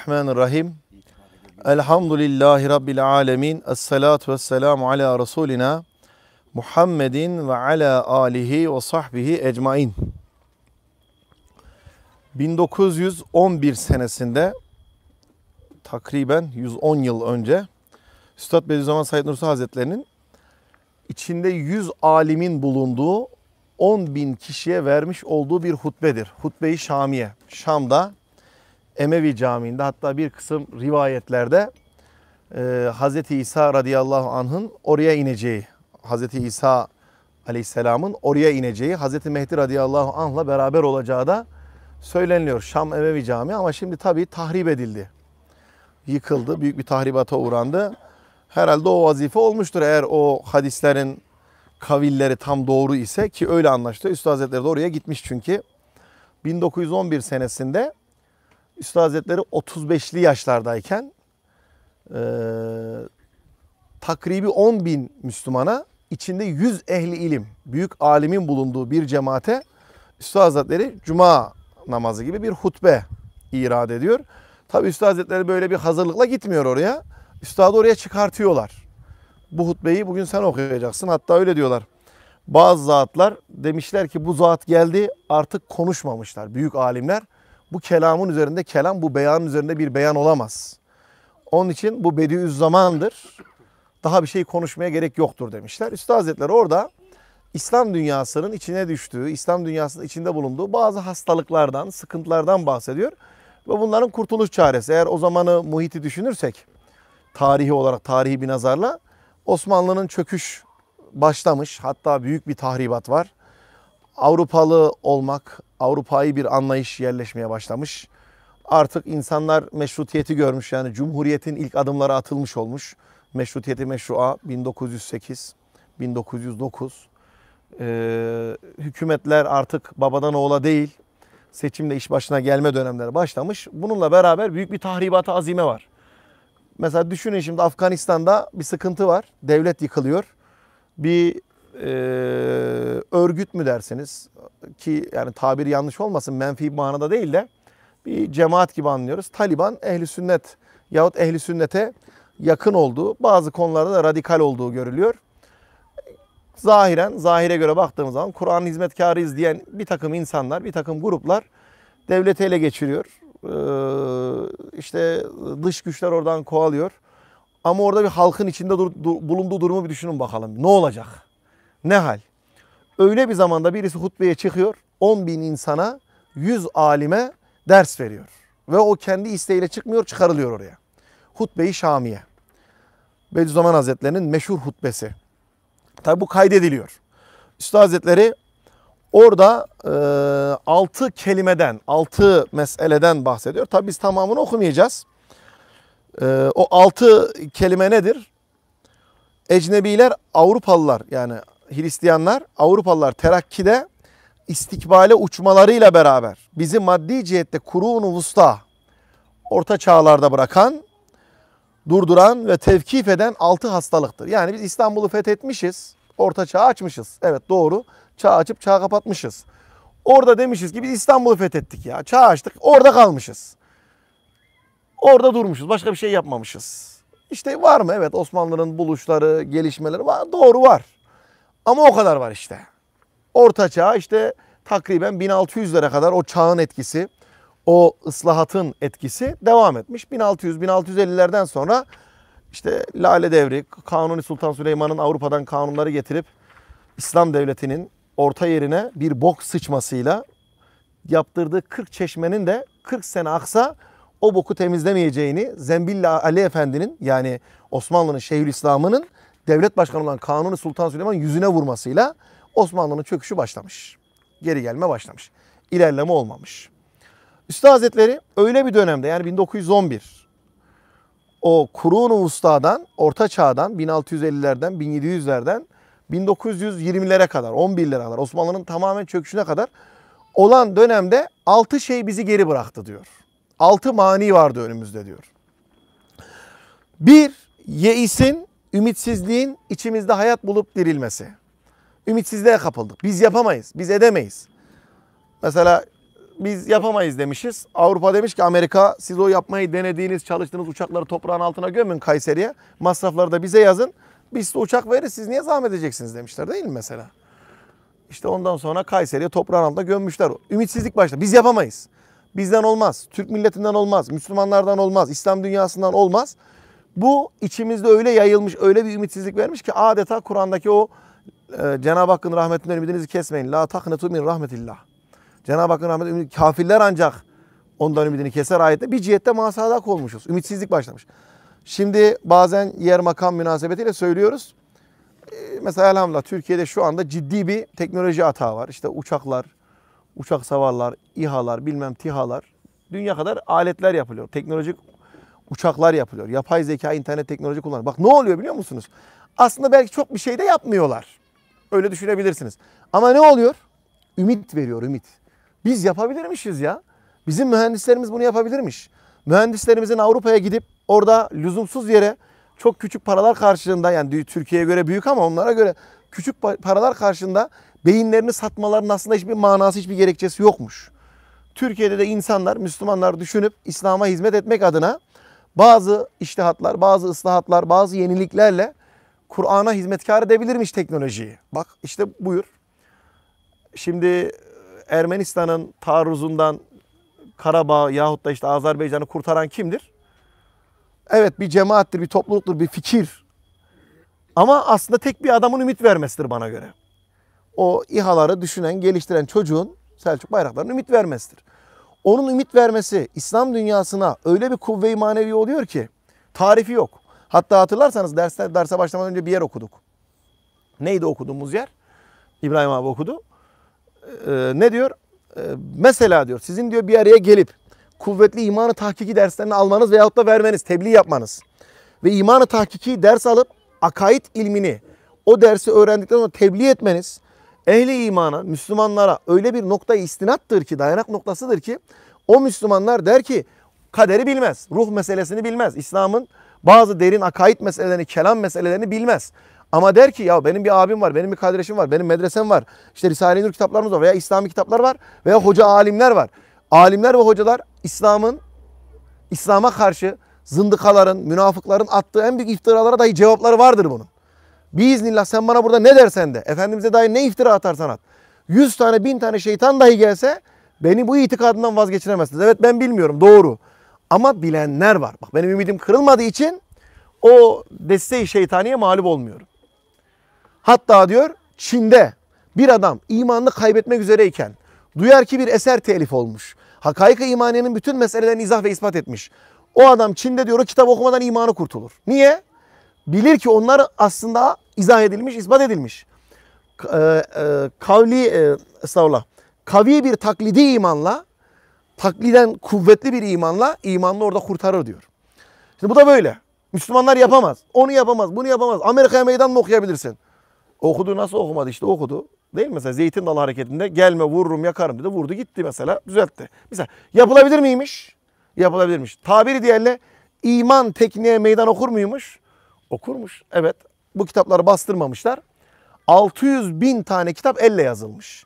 Bismillahirrahmanirrahim. Elhamdülillahi Rabbil alemin. Esselatu vesselamu ala Resulina Muhammedin ve ala alihi ve sahbihi ecmain. 1911 senesinde takriben 110 yıl önce Üstad Bediüzzaman Said Nursi Hazretlerinin içinde 100 alimin bulunduğu 10 bin kişiye vermiş olduğu bir hutbedir. Hutbeyi Şamiye. Şam'da Emevi Camii'nde hatta bir kısım rivayetlerde e, Hz. İsa radıyallahu anh'ın oraya ineceği, Hz. İsa aleyhisselamın oraya ineceği, Hz. Mehdi radıyallahu anh'la beraber olacağı da söyleniliyor. Şam Emevi Camii ama şimdi tabii tahrip edildi. Yıkıldı, büyük bir tahribata uğrandı. Herhalde o vazife olmuştur eğer o hadislerin kavilleri tam doğru ise ki öyle anlaştı. Üstad Hazretleri de oraya gitmiş çünkü. 1911 senesinde Üstad Hazretleri 35'li yaşlardayken e, takribi 10 bin Müslümana içinde 100 ehli ilim, büyük alimin bulunduğu bir cemaate Üstad Hazretleri cuma namazı gibi bir hutbe irad ediyor. Tabi Üstad Hazretleri böyle bir hazırlıkla gitmiyor oraya. Üstadı oraya çıkartıyorlar. Bu hutbeyi bugün sen okuyacaksın. Hatta öyle diyorlar. Bazı zatlar demişler ki bu zat geldi artık konuşmamışlar. Büyük alimler bu kelamın üzerinde kelam, bu beyanın üzerinde bir beyan olamaz. Onun için bu Bediüzzaman'dır. Daha bir şey konuşmaya gerek yoktur demişler. Üstad Hazretleri orada İslam dünyasının içine düştüğü, İslam dünyasının içinde bulunduğu bazı hastalıklardan, sıkıntılardan bahsediyor. Ve bunların kurtuluş çaresi. Eğer o zamanı muhiti düşünürsek, tarihi olarak, tarihi bir nazarla Osmanlı'nın çöküş başlamış. Hatta büyük bir tahribat var. Avrupalı olmak, Avrupa'yı bir anlayış yerleşmeye başlamış. Artık insanlar meşrutiyeti görmüş yani Cumhuriyet'in ilk adımları atılmış olmuş. Meşrutiyeti meşrua 1908, 1909. Ee, hükümetler artık babadan oğula değil seçimle iş başına gelme dönemleri başlamış. Bununla beraber büyük bir tahribata azime var. Mesela düşünün şimdi Afganistan'da bir sıkıntı var. Devlet yıkılıyor. Bir e, örgüt mü dersiniz ki yani tabir yanlış olmasın menfi manada değil de bir cemaat gibi anlıyoruz. Taliban ehli sünnet yahut ehli sünnete yakın olduğu bazı konularda da radikal olduğu görülüyor. Zahiren, zahire göre baktığımız zaman Kur'an hizmetkarıyız diyen bir takım insanlar, bir takım gruplar devleti ele geçiriyor. Ee, işte dış güçler oradan kovalıyor. Ama orada bir halkın içinde dur, dur, bulunduğu durumu bir düşünün bakalım. Ne olacak? Ne hal? Öyle bir zamanda birisi hutbeye çıkıyor. 10 bin insana 100 alime ders veriyor. Ve o kendi isteğiyle çıkmıyor çıkarılıyor oraya. Hutbeyi Şamiye. Bediüzzaman Hazretleri'nin meşhur hutbesi. Tabi bu kaydediliyor. Üstad Hazretleri orada e, 6 kelimeden, 6 meseleden bahsediyor. Tabi biz tamamını okumayacağız. E, o 6 kelime nedir? Ecnebiler Avrupalılar yani Hristiyanlar, Avrupalılar terakkide istikbale uçmalarıyla beraber bizi maddi cihette kurunu vusta orta çağlarda bırakan, durduran ve tevkif eden altı hastalıktır. Yani biz İstanbul'u fethetmişiz, orta çağ açmışız. Evet doğru, çağ açıp çağ kapatmışız. Orada demişiz ki biz İstanbul'u fethettik ya, çağ açtık, orada kalmışız. Orada durmuşuz, başka bir şey yapmamışız. İşte var mı? Evet Osmanlı'nın buluşları, gelişmeleri var. Doğru var. Ama o kadar var işte. Orta çağ işte takriben 1600'lere kadar o çağın etkisi, o ıslahatın etkisi devam etmiş. 1600-1650'lerden sonra işte Lale Devri, Kanuni Sultan Süleyman'ın Avrupa'dan kanunları getirip İslam devletinin orta yerine bir bok sıçmasıyla yaptırdığı 40 çeşmenin de 40 sene aksa o boku temizlemeyeceğini Zembilla Ali Efendi'nin yani Osmanlı'nın Şeyhülislam'ının İslam'ının devlet başkanı olan Kanuni Sultan Süleyman yüzüne vurmasıyla Osmanlı'nın çöküşü başlamış. Geri gelme başlamış. İlerleme olmamış. Üstad Hazretleri öyle bir dönemde yani 1911 o kurun Usta'dan, Orta Çağ'dan, 1650'lerden, 1700'lerden 1920'lere kadar, 11'lere kadar, Osmanlı'nın tamamen çöküşüne kadar olan dönemde 6 şey bizi geri bıraktı diyor. 6 mani vardı önümüzde diyor. Bir, yeisin Ümitsizliğin içimizde hayat bulup dirilmesi. Ümitsizliğe kapıldık. Biz yapamayız, biz edemeyiz. Mesela biz yapamayız demişiz. Avrupa demiş ki Amerika siz o yapmayı denediğiniz, çalıştığınız uçakları toprağın altına gömün Kayseri'ye. Masrafları da bize yazın. Biz size uçak veririz siz niye zahmet edeceksiniz demişler değil mi mesela? İşte ondan sonra Kayseri'ye toprağın altına gömmüşler. Ümitsizlik başta. Biz yapamayız. Bizden olmaz. Türk milletinden olmaz. Müslümanlardan olmaz. İslam dünyasından olmaz. Bu içimizde öyle yayılmış, öyle bir ümitsizlik vermiş ki adeta Kur'an'daki o e, Cenab-ı Hakk'ın rahmetinden ümidinizi kesmeyin. La taknetu min rahmetillah. Cenab-ı Hakk'ın rahmetinden kafirler ancak ondan ümidini keser ayette bir cihette masadak olmuşuz. Ümitsizlik başlamış. Şimdi bazen yer makam münasebetiyle söylüyoruz. E, mesela elhamdülillah Türkiye'de şu anda ciddi bir teknoloji atağı var. İşte uçaklar, uçak savarlar, İHA'lar, bilmem TİHA'lar. Dünya kadar aletler yapılıyor. Teknolojik uçaklar yapılıyor. Yapay zeka, internet teknoloji kullanıyor. Bak ne oluyor biliyor musunuz? Aslında belki çok bir şey de yapmıyorlar. Öyle düşünebilirsiniz. Ama ne oluyor? Ümit veriyor, ümit. Biz yapabilirmişiz ya. Bizim mühendislerimiz bunu yapabilirmiş. Mühendislerimizin Avrupa'ya gidip orada lüzumsuz yere çok küçük paralar karşılığında yani Türkiye'ye göre büyük ama onlara göre küçük paralar karşılığında beyinlerini satmaların aslında hiçbir manası, hiçbir gerekçesi yokmuş. Türkiye'de de insanlar, Müslümanlar düşünüp İslam'a hizmet etmek adına bazı iştihatlar, bazı ıslahatlar, bazı yeniliklerle Kur'an'a hizmetkar edebilirmiş teknolojiyi. Bak işte buyur. Şimdi e, Ermenistan'ın taarruzundan Karabağ yahut da işte Azerbaycan'ı kurtaran kimdir? Evet bir cemaattir, bir topluluktur, bir fikir. Ama aslında tek bir adamın ümit vermesidir bana göre. O İHA'ları düşünen, geliştiren çocuğun Selçuk Bayraktar'ın ümit vermesidir onun ümit vermesi İslam dünyasına öyle bir kuvve-i manevi oluyor ki tarifi yok. Hatta hatırlarsanız derste, derse başlamadan önce bir yer okuduk. Neydi okuduğumuz yer? İbrahim abi okudu. Ee, ne diyor? Ee, mesela diyor sizin diyor bir araya gelip kuvvetli imanı tahkiki derslerini almanız veyahut da vermeniz, tebliğ yapmanız. Ve imanı tahkiki ders alıp akaid ilmini o dersi öğrendikten sonra tebliğ etmeniz ehli imana, Müslümanlara öyle bir nokta istinattır ki, dayanak noktasıdır ki o Müslümanlar der ki kaderi bilmez, ruh meselesini bilmez. İslam'ın bazı derin akaid meselelerini, kelam meselelerini bilmez. Ama der ki ya benim bir abim var, benim bir kardeşim var, benim medresem var. İşte Risale-i Nur kitaplarımız var veya İslami kitaplar var veya hoca alimler var. Alimler ve hocalar İslam'ın, İslam'a karşı zındıkaların, münafıkların attığı en büyük iftiralara dahi cevapları vardır bunun. Biiznillah sen bana burada ne dersen de, Efendimiz'e dair ne iftira atarsan at. Yüz tane bin tane şeytan dahi gelse beni bu itikadından vazgeçiremezsiniz. Evet ben bilmiyorum doğru. Ama bilenler var. Bak benim ümidim kırılmadığı için o desteği şeytaniye mağlup olmuyorum. Hatta diyor Çin'de bir adam imanını kaybetmek üzereyken duyar ki bir eser telif olmuş. Hakaika imaniyenin bütün meselelerini izah ve ispat etmiş. O adam Çin'de diyor o kitap okumadan imanı kurtulur. Niye? bilir ki onlar aslında izah edilmiş, ispat edilmiş. E, e, kavli, e, estağfurullah, kavi bir taklidi imanla, takliden kuvvetli bir imanla imanlı orada kurtarır diyor. Şimdi bu da böyle. Müslümanlar yapamaz. Onu yapamaz, bunu yapamaz. Amerika'ya meydan mı okuyabilirsin? Okudu nasıl okumadı işte okudu. Değil mi? Mesela zeytin dalı hareketinde gelme vururum yakarım dedi. Vurdu gitti mesela düzeltti. Mesela yapılabilir miymiş? Yapılabilirmiş. Tabiri diğerle iman tekniğe meydan okur muymuş? okurmuş. Evet bu kitapları bastırmamışlar. 600 bin tane kitap elle yazılmış.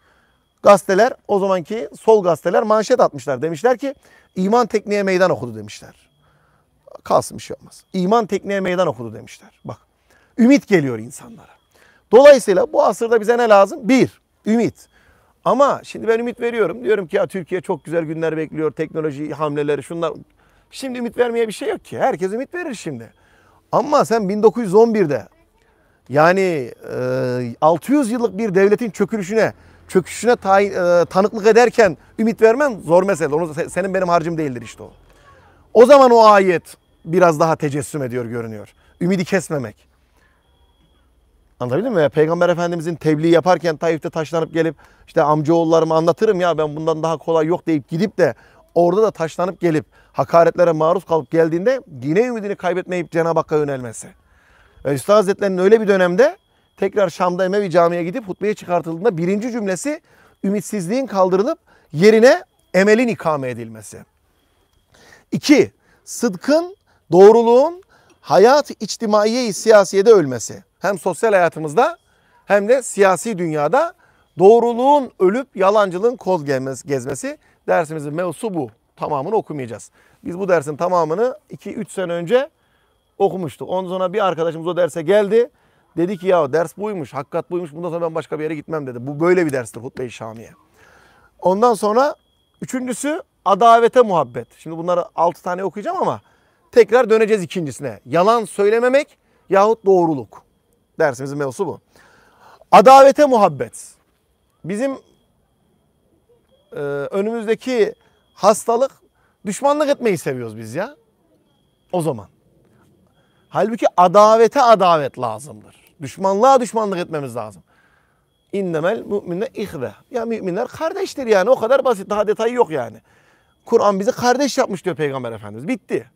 Gazeteler o zamanki sol gazeteler manşet atmışlar. Demişler ki iman tekniğe meydan okudu demişler. Kalsın bir şey olmaz. İman tekniğe meydan okudu demişler. Bak ümit geliyor insanlara. Dolayısıyla bu asırda bize ne lazım? Bir, ümit. Ama şimdi ben ümit veriyorum. Diyorum ki ya Türkiye çok güzel günler bekliyor. Teknoloji hamleleri şunlar. Şimdi ümit vermeye bir şey yok ki. Herkes ümit verir şimdi. Ama sen 1911'de yani e, 600 yıllık bir devletin çökülüşüne, çöküşüne ta, e, tanıklık ederken ümit vermen zor mesele. Onu senin benim harcım değildir işte o. O zaman o ayet biraz daha tecessüm ediyor görünüyor. Ümidi kesmemek. Anlatabildim mi? Peygamber Efendimizin tebliği yaparken Taif'te taşlanıp gelip işte amcaoğullarıma anlatırım ya ben bundan daha kolay yok deyip gidip de orada da taşlanıp gelip hakaretlere maruz kalıp geldiğinde yine ümidini kaybetmeyip Cenab-ı Hakk'a yönelmesi. Ve Üstad Hazretleri'nin öyle bir dönemde tekrar Şam'da Emevi camiye gidip hutbeye çıkartıldığında birinci cümlesi ümitsizliğin kaldırılıp yerine emelin ikame edilmesi. İki, sıdkın, doğruluğun hayat içtimaiye siyasiyede ölmesi. Hem sosyal hayatımızda hem de siyasi dünyada doğruluğun ölüp yalancılığın kol gezmesi Dersimizin mevzusu bu. Tamamını okumayacağız. Biz bu dersin tamamını 2-3 sene önce okumuştuk. Ondan sonra bir arkadaşımız o derse geldi. Dedi ki ya ders buymuş, hakikat buymuş. Bundan sonra ben başka bir yere gitmem dedi. Bu böyle bir derstir Hutbe-i Şamiye. Ondan sonra üçüncüsü adavete muhabbet. Şimdi bunları 6 tane okuyacağım ama tekrar döneceğiz ikincisine. Yalan söylememek yahut doğruluk. Dersimizin mevzusu bu. Adavete muhabbet. Bizim e, önümüzdeki hastalık düşmanlık etmeyi seviyoruz biz ya. O zaman. Halbuki adavete adavet lazımdır. Düşmanlığa düşmanlık etmemiz lazım. İnnemel müminler ihve. Ya müminler kardeştir yani o kadar basit daha detayı yok yani. Kur'an bizi kardeş yapmış diyor Peygamber Efendimiz. Bitti.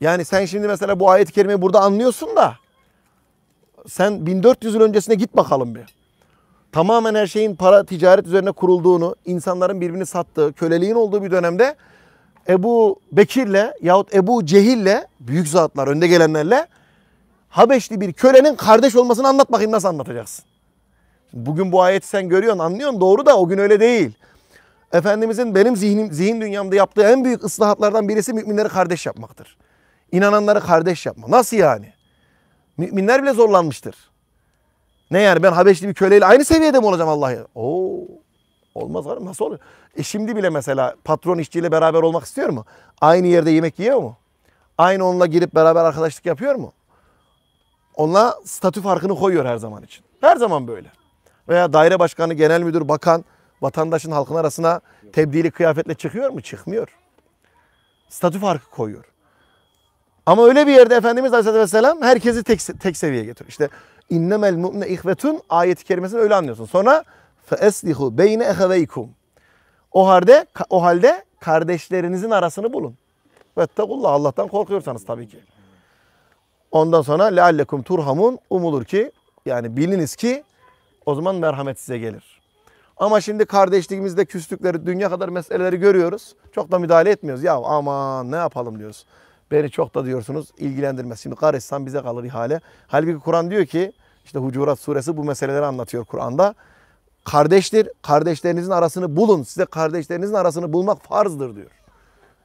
Yani sen şimdi mesela bu ayet-i kerimeyi burada anlıyorsun da sen 1400 yıl öncesine git bakalım bir tamamen her şeyin para ticaret üzerine kurulduğunu, insanların birbirini sattığı, köleliğin olduğu bir dönemde Ebu Bekir'le yahut Ebu Cehil'le büyük zatlar, önde gelenlerle Habeşli bir kölenin kardeş olmasını anlat bakayım nasıl anlatacaksın? Bugün bu ayeti sen görüyorsun, anlıyorsun doğru da o gün öyle değil. Efendimizin benim zihnim, zihin dünyamda yaptığı en büyük ıslahatlardan birisi müminleri kardeş yapmaktır. İnananları kardeş yapma. Nasıl yani? Müminler bile zorlanmıştır. Ne yani ben Habeşli bir köleyle aynı seviyede mi olacağım Allah'a? Oo. Olmaz var Nasıl olur? E şimdi bile mesela patron işçiyle beraber olmak istiyor mu? Aynı yerde yemek yiyor mu? Aynı onunla girip beraber arkadaşlık yapıyor mu? Onunla statü farkını koyuyor her zaman için. Her zaman böyle. Veya daire başkanı, genel müdür, bakan vatandaşın halkın arasına tebdili kıyafetle çıkıyor mu? Çıkmıyor. Statü farkı koyuyor. Ama öyle bir yerde Efendimiz Aleyhisselatü Vesselam herkesi tek, tek seviyeye getiriyor. İşte innemel mu'mine ihvetun ayet-i kerimesini öyle anlıyorsun. Sonra fe eslihu beyne eheveykum. O halde o halde kardeşlerinizin arasını bulun. Ve Vettakullah Allah'tan korkuyorsanız tabii ki. Ondan sonra leallekum turhamun umulur ki yani biliniz ki o zaman merhamet size gelir. Ama şimdi kardeşliğimizde küslükleri, dünya kadar meseleleri görüyoruz. Çok da müdahale etmiyoruz. Ya ama ne yapalım diyoruz. Beni çok da diyorsunuz ilgilendirmez. Şimdi Garistan bize kalır ihale. Halbuki Kur'an diyor ki işte Hucurat suresi bu meseleleri anlatıyor Kur'an'da. Kardeştir, kardeşlerinizin arasını bulun. Size kardeşlerinizin arasını bulmak farzdır diyor.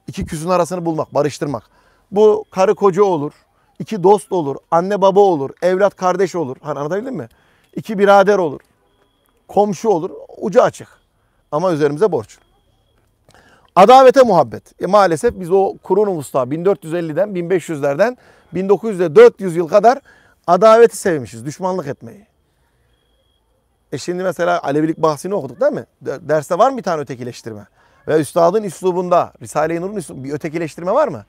İki küsün arasını bulmak, barıştırmak. Bu karı koca olur, iki dost olur, anne baba olur, evlat kardeş olur. Hani anlatabildim mi? İki birader olur, komşu olur, ucu açık. Ama üzerimize borç. Adavete muhabbet. E maalesef biz o kurun usta 1450'den 1500'lerden 1900'de 400 yıl kadar Adaveti sevmişiz, düşmanlık etmeyi. E şimdi mesela Alevilik bahsini okuduk değil mi? Derste var mı bir tane ötekileştirme? Ve üstadın üslubunda, Risale-i Nur'un üslubunda bir ötekileştirme var mı?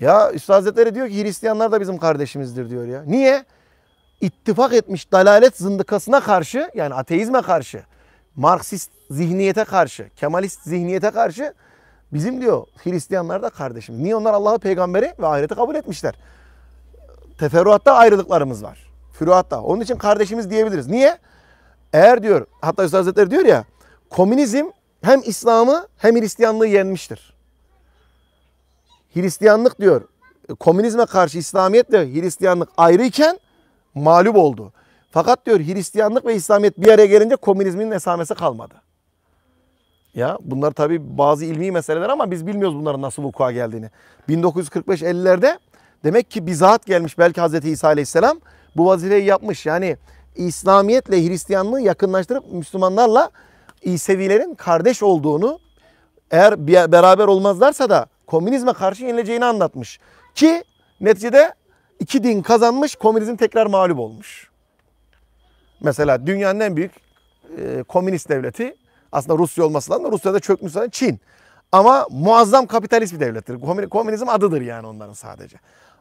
Ya Üstad Hazretleri diyor ki Hristiyanlar da bizim kardeşimizdir diyor ya. Niye? İttifak etmiş dalalet zındıkasına karşı yani ateizme karşı, Marksist zihniyete karşı, Kemalist zihniyete karşı bizim diyor Hristiyanlar da kardeşim. Niye onlar Allah'ı, peygamberi ve ahireti kabul etmişler? teferruatta ayrılıklarımız var. Füruatta. Onun için kardeşimiz diyebiliriz. Niye? Eğer diyor, hatta Üstad Hazretleri diyor ya, komünizm hem İslam'ı hem Hristiyanlığı yenmiştir. Hristiyanlık diyor, komünizme karşı İslamiyetle Hristiyanlık ayrıyken mağlup oldu. Fakat diyor Hristiyanlık ve İslamiyet bir araya gelince komünizmin esamesi kalmadı. Ya bunlar tabi bazı ilmi meseleler ama biz bilmiyoruz bunların nasıl vuku'a geldiğini. 1945-50'lerde Demek ki bizzat gelmiş belki Hazreti İsa Aleyhisselam bu vazifeyi yapmış. Yani İslamiyetle Hristiyanlığı yakınlaştırıp Müslümanlarla İsevilerin kardeş olduğunu eğer beraber olmazlarsa da komünizme karşı yenileceğini anlatmış. Ki neticede iki din kazanmış komünizm tekrar mağlup olmuş. Mesela dünyanın en büyük e, komünist devleti aslında Rusya olması lazım da Rusya'da çökmüş zaten Çin. Ama muazzam kapitalist bir devlettir. Komünizm adıdır yani onların sadece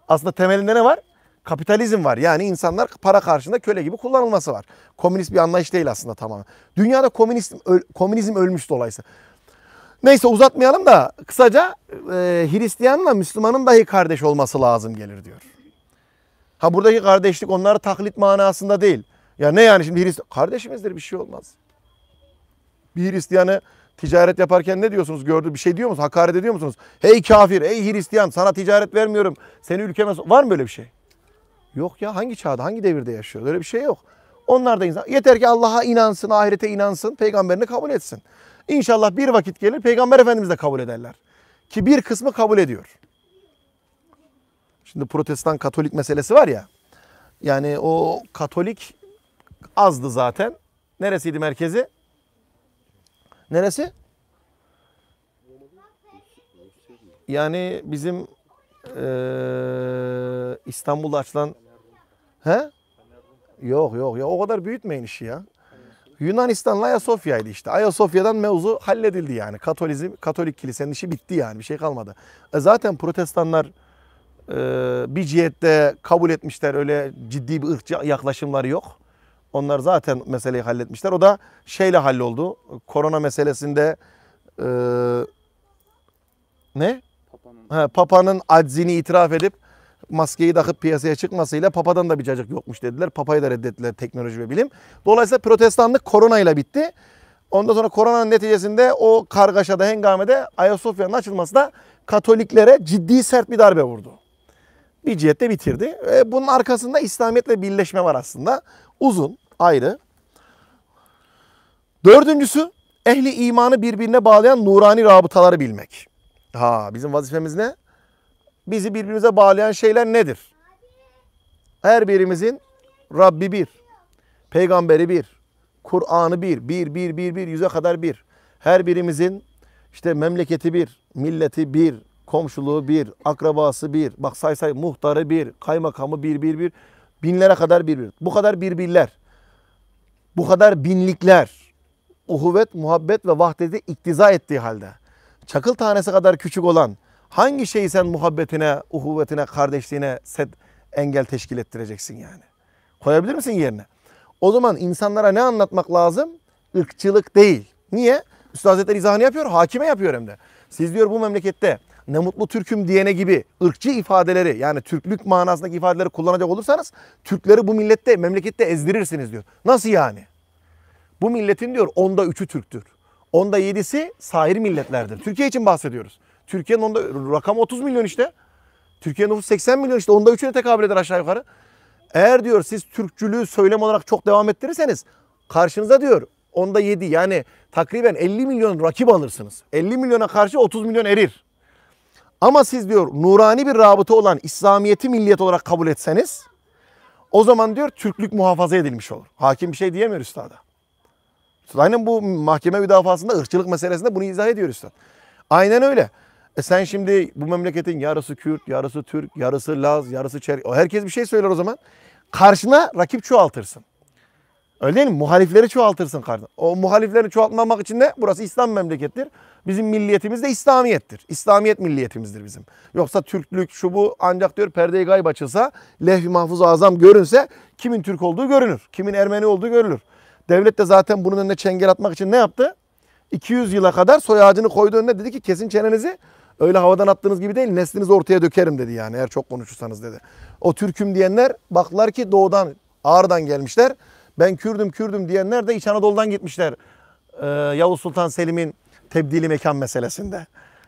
aslında temelinde ne var? Kapitalizm var. Yani insanlar para karşında köle gibi kullanılması var. Komünist bir anlayış değil aslında tamamen. Dünyada komünist komünizm ölmüş dolayısıyla. Neyse uzatmayalım da kısaca e, Hristiyanla Müslümanın dahi kardeş olması lazım gelir diyor. Ha buradaki kardeşlik onları taklit manasında değil. Ya ne yani şimdi Hristiyan? Kardeşimizdir bir şey olmaz. Bir Hristiyanı Ticaret yaparken ne diyorsunuz? Gördü bir şey diyor musunuz? Hakaret ediyor musunuz? Hey kafir, hey Hristiyan sana ticaret vermiyorum. Seni ülkeme... Var mı böyle bir şey? Yok ya hangi çağda, hangi devirde yaşıyor? Öyle bir şey yok. Onlar da insan. Yeter ki Allah'a inansın, ahirete inansın, peygamberini kabul etsin. İnşallah bir vakit gelir peygamber efendimiz de kabul ederler. Ki bir kısmı kabul ediyor. Şimdi protestan katolik meselesi var ya. Yani o katolik azdı zaten. Neresiydi merkezi? Neresi? Yani bizim e, İstanbul'da açılan he? Yok yok ya o kadar büyütmeyin işi ya. Yunanistan'la Ayasofya'ydı işte. Ayasofya'dan mevzu halledildi yani. Katolizm, Katolik kilisenin işi bitti yani. Bir şey kalmadı. E zaten protestanlar e, bir cihette kabul etmişler. Öyle ciddi bir ırkçı yaklaşımları yok. Onlar zaten meseleyi halletmişler. O da şeyle halloldu. Korona meselesinde e, ne? Papa'nın. Ha, Papa'nın aczini itiraf edip maskeyi takıp piyasaya çıkmasıyla Papa'dan da bir cacık yokmuş dediler. Papa'yı da reddettiler teknoloji ve bilim. Dolayısıyla protestanlık koronayla bitti. Ondan sonra koronanın neticesinde o kargaşada, hengamede Ayasofya'nın açılması da Katoliklere ciddi sert bir darbe vurdu. Bir cihette bitirdi. E, bunun arkasında İslamiyet'le birleşme var aslında. Uzun, ayrı. Dördüncüsü ehli imanı birbirine bağlayan nurani rabıtaları bilmek. Ha bizim vazifemiz ne? Bizi birbirimize bağlayan şeyler nedir? Her birimizin Rabbi bir, peygamberi bir, Kur'an'ı bir, bir, bir, bir, bir, yüze kadar bir. Her birimizin işte memleketi bir, milleti bir, komşuluğu bir, akrabası bir, bak say say muhtarı bir, kaymakamı bir, bir, bir, binlere kadar bir, bir. Bu kadar birbirler bu kadar binlikler uhuvvet, muhabbet ve vahdeti iktiza ettiği halde çakıl tanesi kadar küçük olan hangi şeyi sen muhabbetine, uhuvvetine, kardeşliğine set engel teşkil ettireceksin yani? Koyabilir misin yerine? O zaman insanlara ne anlatmak lazım? Irkçılık değil. Niye? Üstad Hazretleri izahını yapıyor, hakime yapıyor hem de. Siz diyor bu memlekette ne mutlu Türk'üm diyene gibi ırkçı ifadeleri yani Türklük manasındaki ifadeleri kullanacak olursanız Türkleri bu millette memlekette ezdirirsiniz diyor. Nasıl yani? Bu milletin diyor onda üçü Türktür. Onda yedisi sahir milletlerdir. Türkiye için bahsediyoruz. Türkiye'nin onda rakam 30 milyon işte. Türkiye nüfusu 80 milyon işte onda üçüne tekabül eder aşağı yukarı. Eğer diyor siz Türkçülüğü söylem olarak çok devam ettirirseniz karşınıza diyor onda yedi yani takriben 50 milyon rakip alırsınız. 50 milyona karşı 30 milyon erir. Ama siz diyor nurani bir rabıta olan İslamiyet'i milliyet olarak kabul etseniz o zaman diyor Türklük muhafaza edilmiş olur. Hakim bir şey diyemiyor üstada. Aynen bu mahkeme müdafasında ırkçılık meselesinde bunu izah ediyor üstad. Aynen öyle. E sen şimdi bu memleketin yarısı Kürt, yarısı Türk, yarısı Laz, yarısı Çer... Herkes bir şey söyler o zaman. Karşına rakip çoğaltırsın. Öyle değil mi? Muhalifleri çoğaltırsın kardeşim. O muhalifleri çoğaltmamak için de burası İslam memlekettir. Bizim milliyetimiz de İslamiyettir. İslamiyet milliyetimizdir bizim. Yoksa Türklük şu bu ancak diyor perdeyi gayb açılsa, lehvi mahfuz azam görünse kimin Türk olduğu görünür. Kimin Ermeni olduğu görülür. Devlet de zaten bunun önüne çengel atmak için ne yaptı? 200 yıla kadar soy ağacını koydu önüne dedi ki kesin çenenizi öyle havadan attığınız gibi değil neslinizi ortaya dökerim dedi yani eğer çok konuşursanız dedi. O Türk'üm diyenler baklar ki doğudan ağırdan gelmişler ben Kürdüm Kürdüm diyenler de İç Anadolu'dan gitmişler. Ee, Yavuz Sultan Selim'in tebdili mekan meselesinde.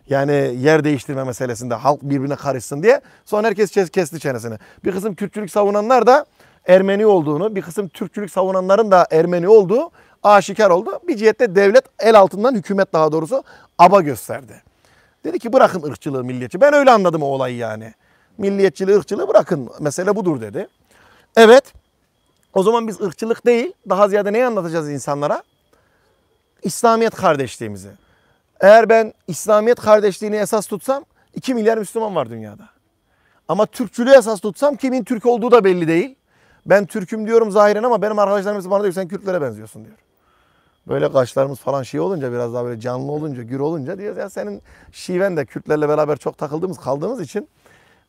Yani yer değiştirme meselesinde halk birbirine karışsın diye. Sonra herkes kesti çenesini. Bir kısım Kürtçülük savunanlar da Ermeni olduğunu, bir kısım Türkçülük savunanların da Ermeni olduğu aşikar oldu. Bir cihette devlet el altından hükümet daha doğrusu aba gösterdi. Dedi ki bırakın ırkçılığı, milliyetçi. Ben öyle anladım o olayı yani. Milliyetçiliği, ırkçılığı bırakın. Mesele budur dedi. Evet. O zaman biz ırkçılık değil, daha ziyade neyi anlatacağız insanlara? İslamiyet kardeşliğimizi. Eğer ben İslamiyet kardeşliğini esas tutsam 2 milyar Müslüman var dünyada. Ama Türkçülüğü esas tutsam kimin Türk olduğu da belli değil. Ben Türk'üm diyorum zahiren ama benim arkadaşlarım bana diyor sen Kürtlere benziyorsun diyor. Böyle kaşlarımız falan şey olunca biraz daha böyle canlı olunca, gür olunca diyor ya senin şiven de Kürtlerle beraber çok takıldığımız kaldığımız için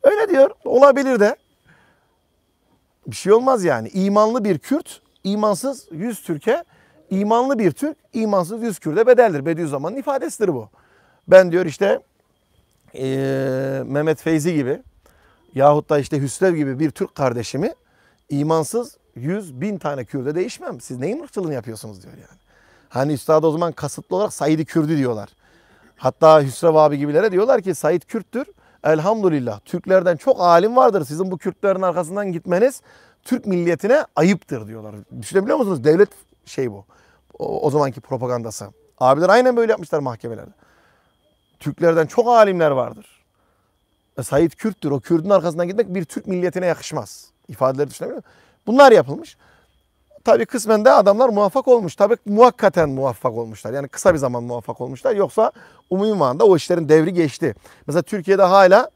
öyle diyor. Olabilir de bir şey olmaz yani. İmanlı bir Kürt, imansız yüz Türk'e, imanlı bir Türk, imansız 100 Kürt'e bedeldir. Bediüzzaman'ın ifadesidir bu. Ben diyor işte e, Mehmet Feyzi gibi yahut da işte Hüsrev gibi bir Türk kardeşimi imansız yüz bin tane Kürt'e değişmem. Siz neyin ırkçılığını yapıyorsunuz diyor yani. Hani üstad o zaman kasıtlı olarak Said-i Kürdü diyorlar. Hatta Hüsrev abi gibilere diyorlar ki Said Kürt'tür elhamdülillah Türklerden çok alim vardır. Sizin bu Kürtlerin arkasından gitmeniz Türk milletine ayıptır diyorlar. Düşünebiliyor musunuz? Devlet şey bu. O, o zamanki propagandası. Abiler aynen böyle yapmışlar mahkemelerde. Türklerden çok alimler vardır. E, Said Kürt'tür. O Kürt'ün arkasından gitmek bir Türk milletine yakışmaz. İfadeleri düşünebiliyor musunuz? Bunlar yapılmış tabii kısmen de adamlar muvaffak olmuş. Tabii muhakkaten muvaffak olmuşlar. Yani kısa bir zaman muvaffak olmuşlar. Yoksa umumi manada o işlerin devri geçti. Mesela Türkiye'de hala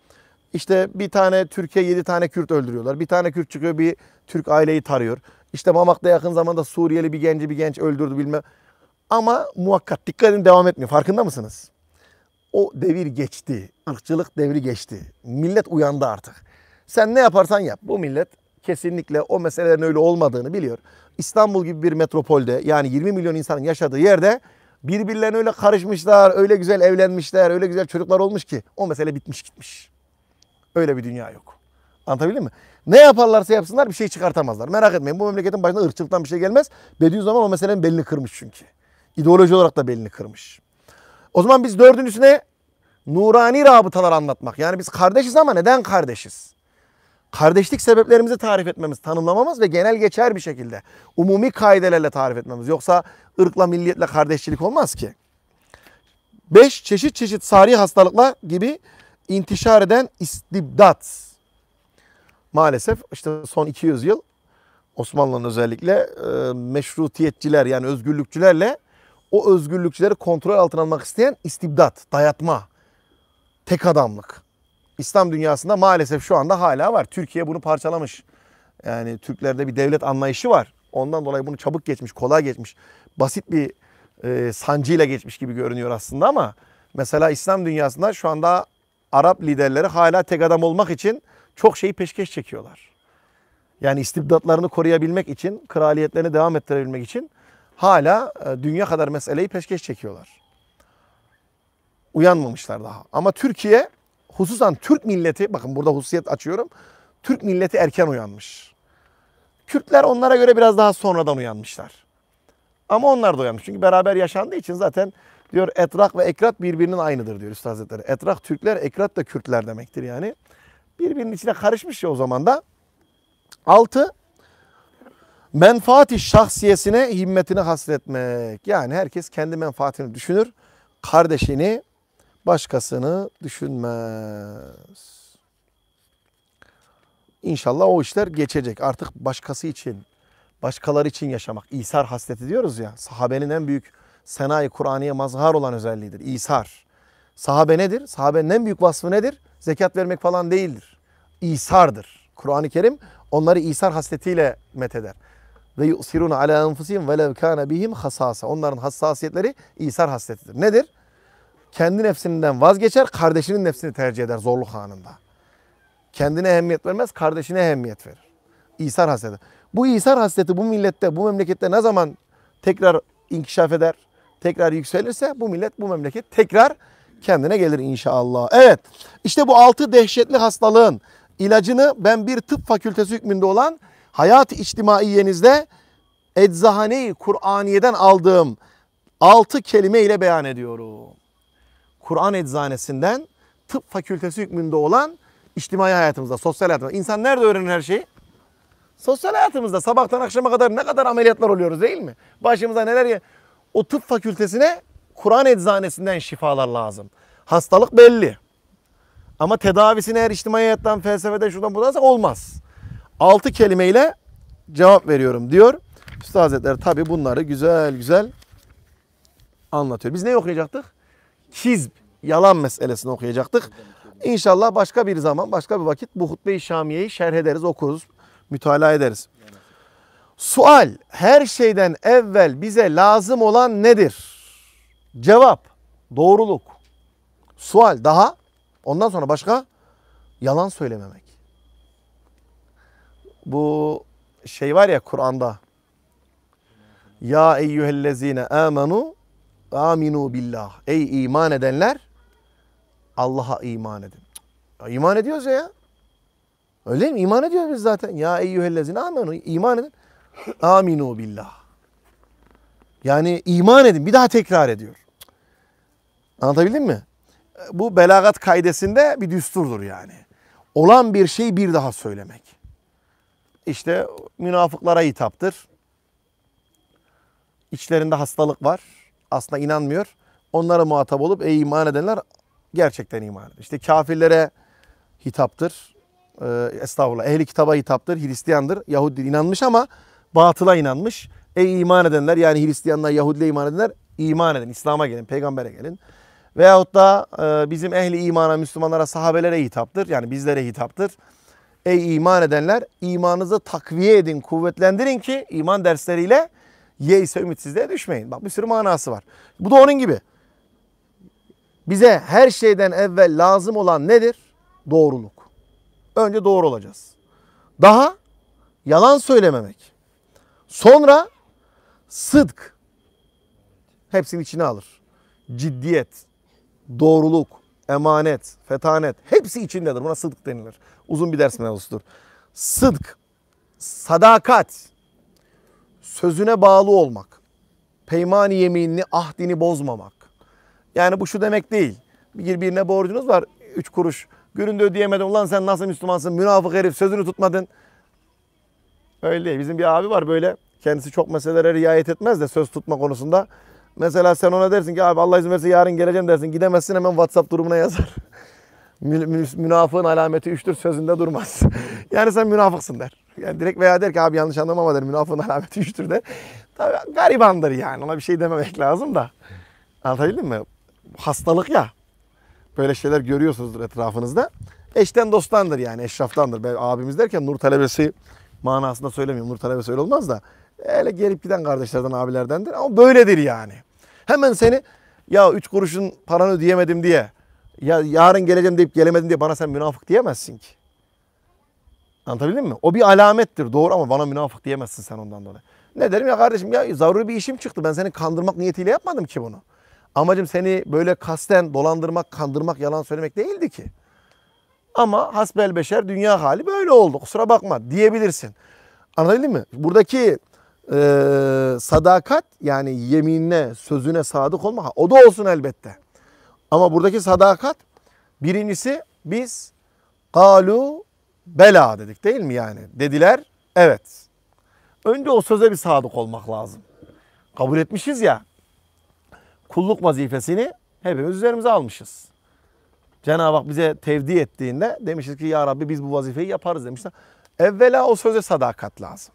işte bir tane Türkiye yedi tane Kürt öldürüyorlar. Bir tane Kürt çıkıyor bir Türk aileyi tarıyor. İşte Mamak'ta yakın zamanda Suriyeli bir genci bir genç öldürdü bilmem. Ama muhakkak dikkat edin devam etmiyor. Farkında mısınız? O devir geçti. Irkçılık devri geçti. Millet uyandı artık. Sen ne yaparsan yap. Bu millet kesinlikle o meselelerin öyle olmadığını biliyor. İstanbul gibi bir metropolde yani 20 milyon insanın yaşadığı yerde birbirlerine öyle karışmışlar, öyle güzel evlenmişler, öyle güzel çocuklar olmuş ki o mesele bitmiş gitmiş. Öyle bir dünya yok. Anlatabildim mi? Ne yaparlarsa yapsınlar bir şey çıkartamazlar. Merak etmeyin bu memleketin başına ırkçılıktan bir şey gelmez. Bediüzzaman o meselenin belini kırmış çünkü. İdeoloji olarak da belini kırmış. O zaman biz dördüncüsüne nurani rabıtalar anlatmak. Yani biz kardeşiz ama neden kardeşiz? kardeşlik sebeplerimizi tarif etmemiz, tanımlamamız ve genel geçer bir şekilde umumi kaidelerle tarif etmemiz. Yoksa ırkla, milliyetle kardeşçilik olmaz ki. Beş çeşit çeşit sari hastalıklar gibi intişar eden istibdat. Maalesef işte son 200 yıl Osmanlı'nın özellikle e, meşrutiyetçiler yani özgürlükçülerle o özgürlükçüleri kontrol altına almak isteyen istibdat, dayatma, tek adamlık. İslam dünyasında maalesef şu anda hala var. Türkiye bunu parçalamış. Yani Türklerde bir devlet anlayışı var. Ondan dolayı bunu çabuk geçmiş, kolay geçmiş. Basit bir e, sancıyla geçmiş gibi görünüyor aslında ama mesela İslam dünyasında şu anda Arap liderleri hala tek adam olmak için çok şeyi peşkeş çekiyorlar. Yani istibdatlarını koruyabilmek için, kraliyetlerini devam ettirebilmek için hala e, dünya kadar meseleyi peşkeş çekiyorlar. Uyanmamışlar daha. Ama Türkiye hususan Türk milleti, bakın burada hususiyet açıyorum. Türk milleti erken uyanmış. Kürtler onlara göre biraz daha sonradan uyanmışlar. Ama onlar da uyanmış. Çünkü beraber yaşandığı için zaten diyor etrak ve ekrat birbirinin aynıdır diyor Üstad Hazretleri. Etrak Türkler, ekrat da Kürtler demektir yani. Birbirinin içine karışmış ya o zaman da. Altı, menfaati şahsiyesine himmetini hasretmek. Yani herkes kendi menfaatini düşünür. Kardeşini başkasını düşünmez. İnşallah o işler geçecek. Artık başkası için, başkaları için yaşamak. İsar hasreti diyoruz ya. Sahabenin en büyük senayi Kur'an'ya mazhar olan özelliğidir. İsar. Sahabe nedir? Sahabenin en büyük vasfı nedir? Zekat vermek falan değildir. İsardır. Kur'an-ı Kerim onları İsar hasretiyle metheder. Ve yusiruna ala enfusihim velev kana bihim hasasa. Onların hassasiyetleri İsar hasretidir. Nedir? kendi nefsinden vazgeçer, kardeşinin nefsini tercih eder zorluk anında. Kendine ehemmiyet vermez, kardeşine ehemmiyet verir. İsar hasreti. Bu İsar hasreti bu millette, bu memlekette ne zaman tekrar inkişaf eder, tekrar yükselirse bu millet, bu memleket tekrar kendine gelir inşallah. Evet, işte bu altı dehşetli hastalığın ilacını ben bir tıp fakültesi hükmünde olan Hayat-ı İçtimaiyenizde Eczahane-i Kur'aniye'den aldığım altı kelime ile beyan ediyorum. Kur'an eczanesinden tıp fakültesi hükmünde olan içtimai hayatımızda, sosyal hayatımızda. İnsan nerede öğrenir her şeyi? Sosyal hayatımızda sabahtan akşama kadar ne kadar ameliyatlar oluyoruz değil mi? Başımıza neler ya? O tıp fakültesine Kur'an eczanesinden şifalar lazım. Hastalık belli. Ama tedavisini her içtimai hayattan, felsefeden, şuradan buradan olmaz. Altı kelimeyle cevap veriyorum diyor. Üstad Hazretleri tabi bunları güzel güzel anlatıyor. Biz ne okuyacaktık? hizb, yalan meselesini okuyacaktık. İnşallah başka bir zaman, başka bir vakit bu hutbe-i şamiyeyi şerh ederiz, okuruz, mütalaa ederiz. Sual, her şeyden evvel bize lazım olan nedir? Cevap, doğruluk. Sual, daha. Ondan sonra başka? Yalan söylememek. Bu şey var ya Kur'an'da. Ya eyyühellezine amenu aminu billah. Ey iman edenler Allah'a iman edin. Ya iman ediyoruz ya. Öyle değil mi? İman ediyoruz biz zaten. Ya eyyühellezine amenu. iman edin. Aminu billah. Yani iman edin. Bir daha tekrar ediyor. Anlatabildim mi? Bu belagat kaidesinde bir düsturdur yani. Olan bir şeyi bir daha söylemek. İşte münafıklara hitaptır. İçlerinde hastalık var aslında inanmıyor. Onlara muhatap olup ey iman edenler gerçekten iman edin. İşte kafirlere hitaptır. Ee, estağfurullah. Ehli kitaba hitaptır. Hristiyandır. Yahudi inanmış ama batıla inanmış. Ey iman edenler yani Hristiyanlar, Yahudiler iman edenler iman edin. İslam'a gelin, peygambere gelin. Veyahut da e, bizim ehli imana, Müslümanlara, sahabelere hitaptır. Yani bizlere hitaptır. Ey iman edenler imanınızı takviye edin, kuvvetlendirin ki iman dersleriyle Ye ise ümitsizliğe düşmeyin. Bak bir sürü manası var. Bu da onun gibi. Bize her şeyden evvel lazım olan nedir? Doğruluk. Önce doğru olacağız. Daha yalan söylememek. Sonra sıdk. Hepsini içine alır. Ciddiyet, doğruluk, emanet, fetanet hepsi içindedir. Buna sıdk denilir. Uzun bir ders mevzusudur. Sıdk, sadakat, sözüne bağlı olmak, peymani yeminini, ahdini bozmamak. Yani bu şu demek değil. Bir Birbirine borcunuz var üç kuruş. Gününde ödeyemedin. Ulan sen nasıl Müslümansın? Münafık herif sözünü tutmadın. Öyle değil. Bizim bir abi var böyle. Kendisi çok meselelere riayet etmez de söz tutma konusunda. Mesela sen ona dersin ki abi Allah izin verirse yarın geleceğim dersin. Gidemezsin hemen WhatsApp durumuna yazar münafığın alameti üçtür sözünde durmaz. yani sen münafıksın der. Yani direkt veya der ki abi yanlış anlamama der. Münafığın alameti üçtür der. Tabii garibandır yani. Ona bir şey dememek lazım da. Anlatabildim mi? Hastalık ya. Böyle şeyler görüyorsunuzdur etrafınızda. Eşten dostandır yani. Eşraftandır. Ben abimiz derken nur talebesi manasında söylemiyorum. Nur talebesi öyle olmaz da. Öyle gelip giden kardeşlerden, abilerdendir. Ama böyledir yani. Hemen seni ya üç kuruşun paranı ödeyemedim diye ya yarın geleceğim deyip gelemedim diye bana sen münafık diyemezsin ki. Anlatabildim mi? O bir alamettir doğru ama bana münafık diyemezsin sen ondan dolayı. Ne derim ya kardeşim ya zaruri bir işim çıktı. Ben seni kandırmak niyetiyle yapmadım ki bunu. Amacım seni böyle kasten dolandırmak, kandırmak, yalan söylemek değildi ki. Ama hasbel beşer dünya hali böyle oldu. Kusura bakma diyebilirsin. Anladın mı? Buradaki e, sadakat yani yeminine, sözüne sadık olma. O da olsun elbette. Ama buradaki sadakat birincisi biz kalu bela dedik değil mi yani? Dediler evet. Önce o söze bir sadık olmak lazım. Kabul etmişiz ya. Kulluk vazifesini hepimiz üzerimize almışız. Cenab-ı Hak bize tevdi ettiğinde demişiz ki ya Rabbi biz bu vazifeyi yaparız demişler. Evvela o söze sadakat lazım.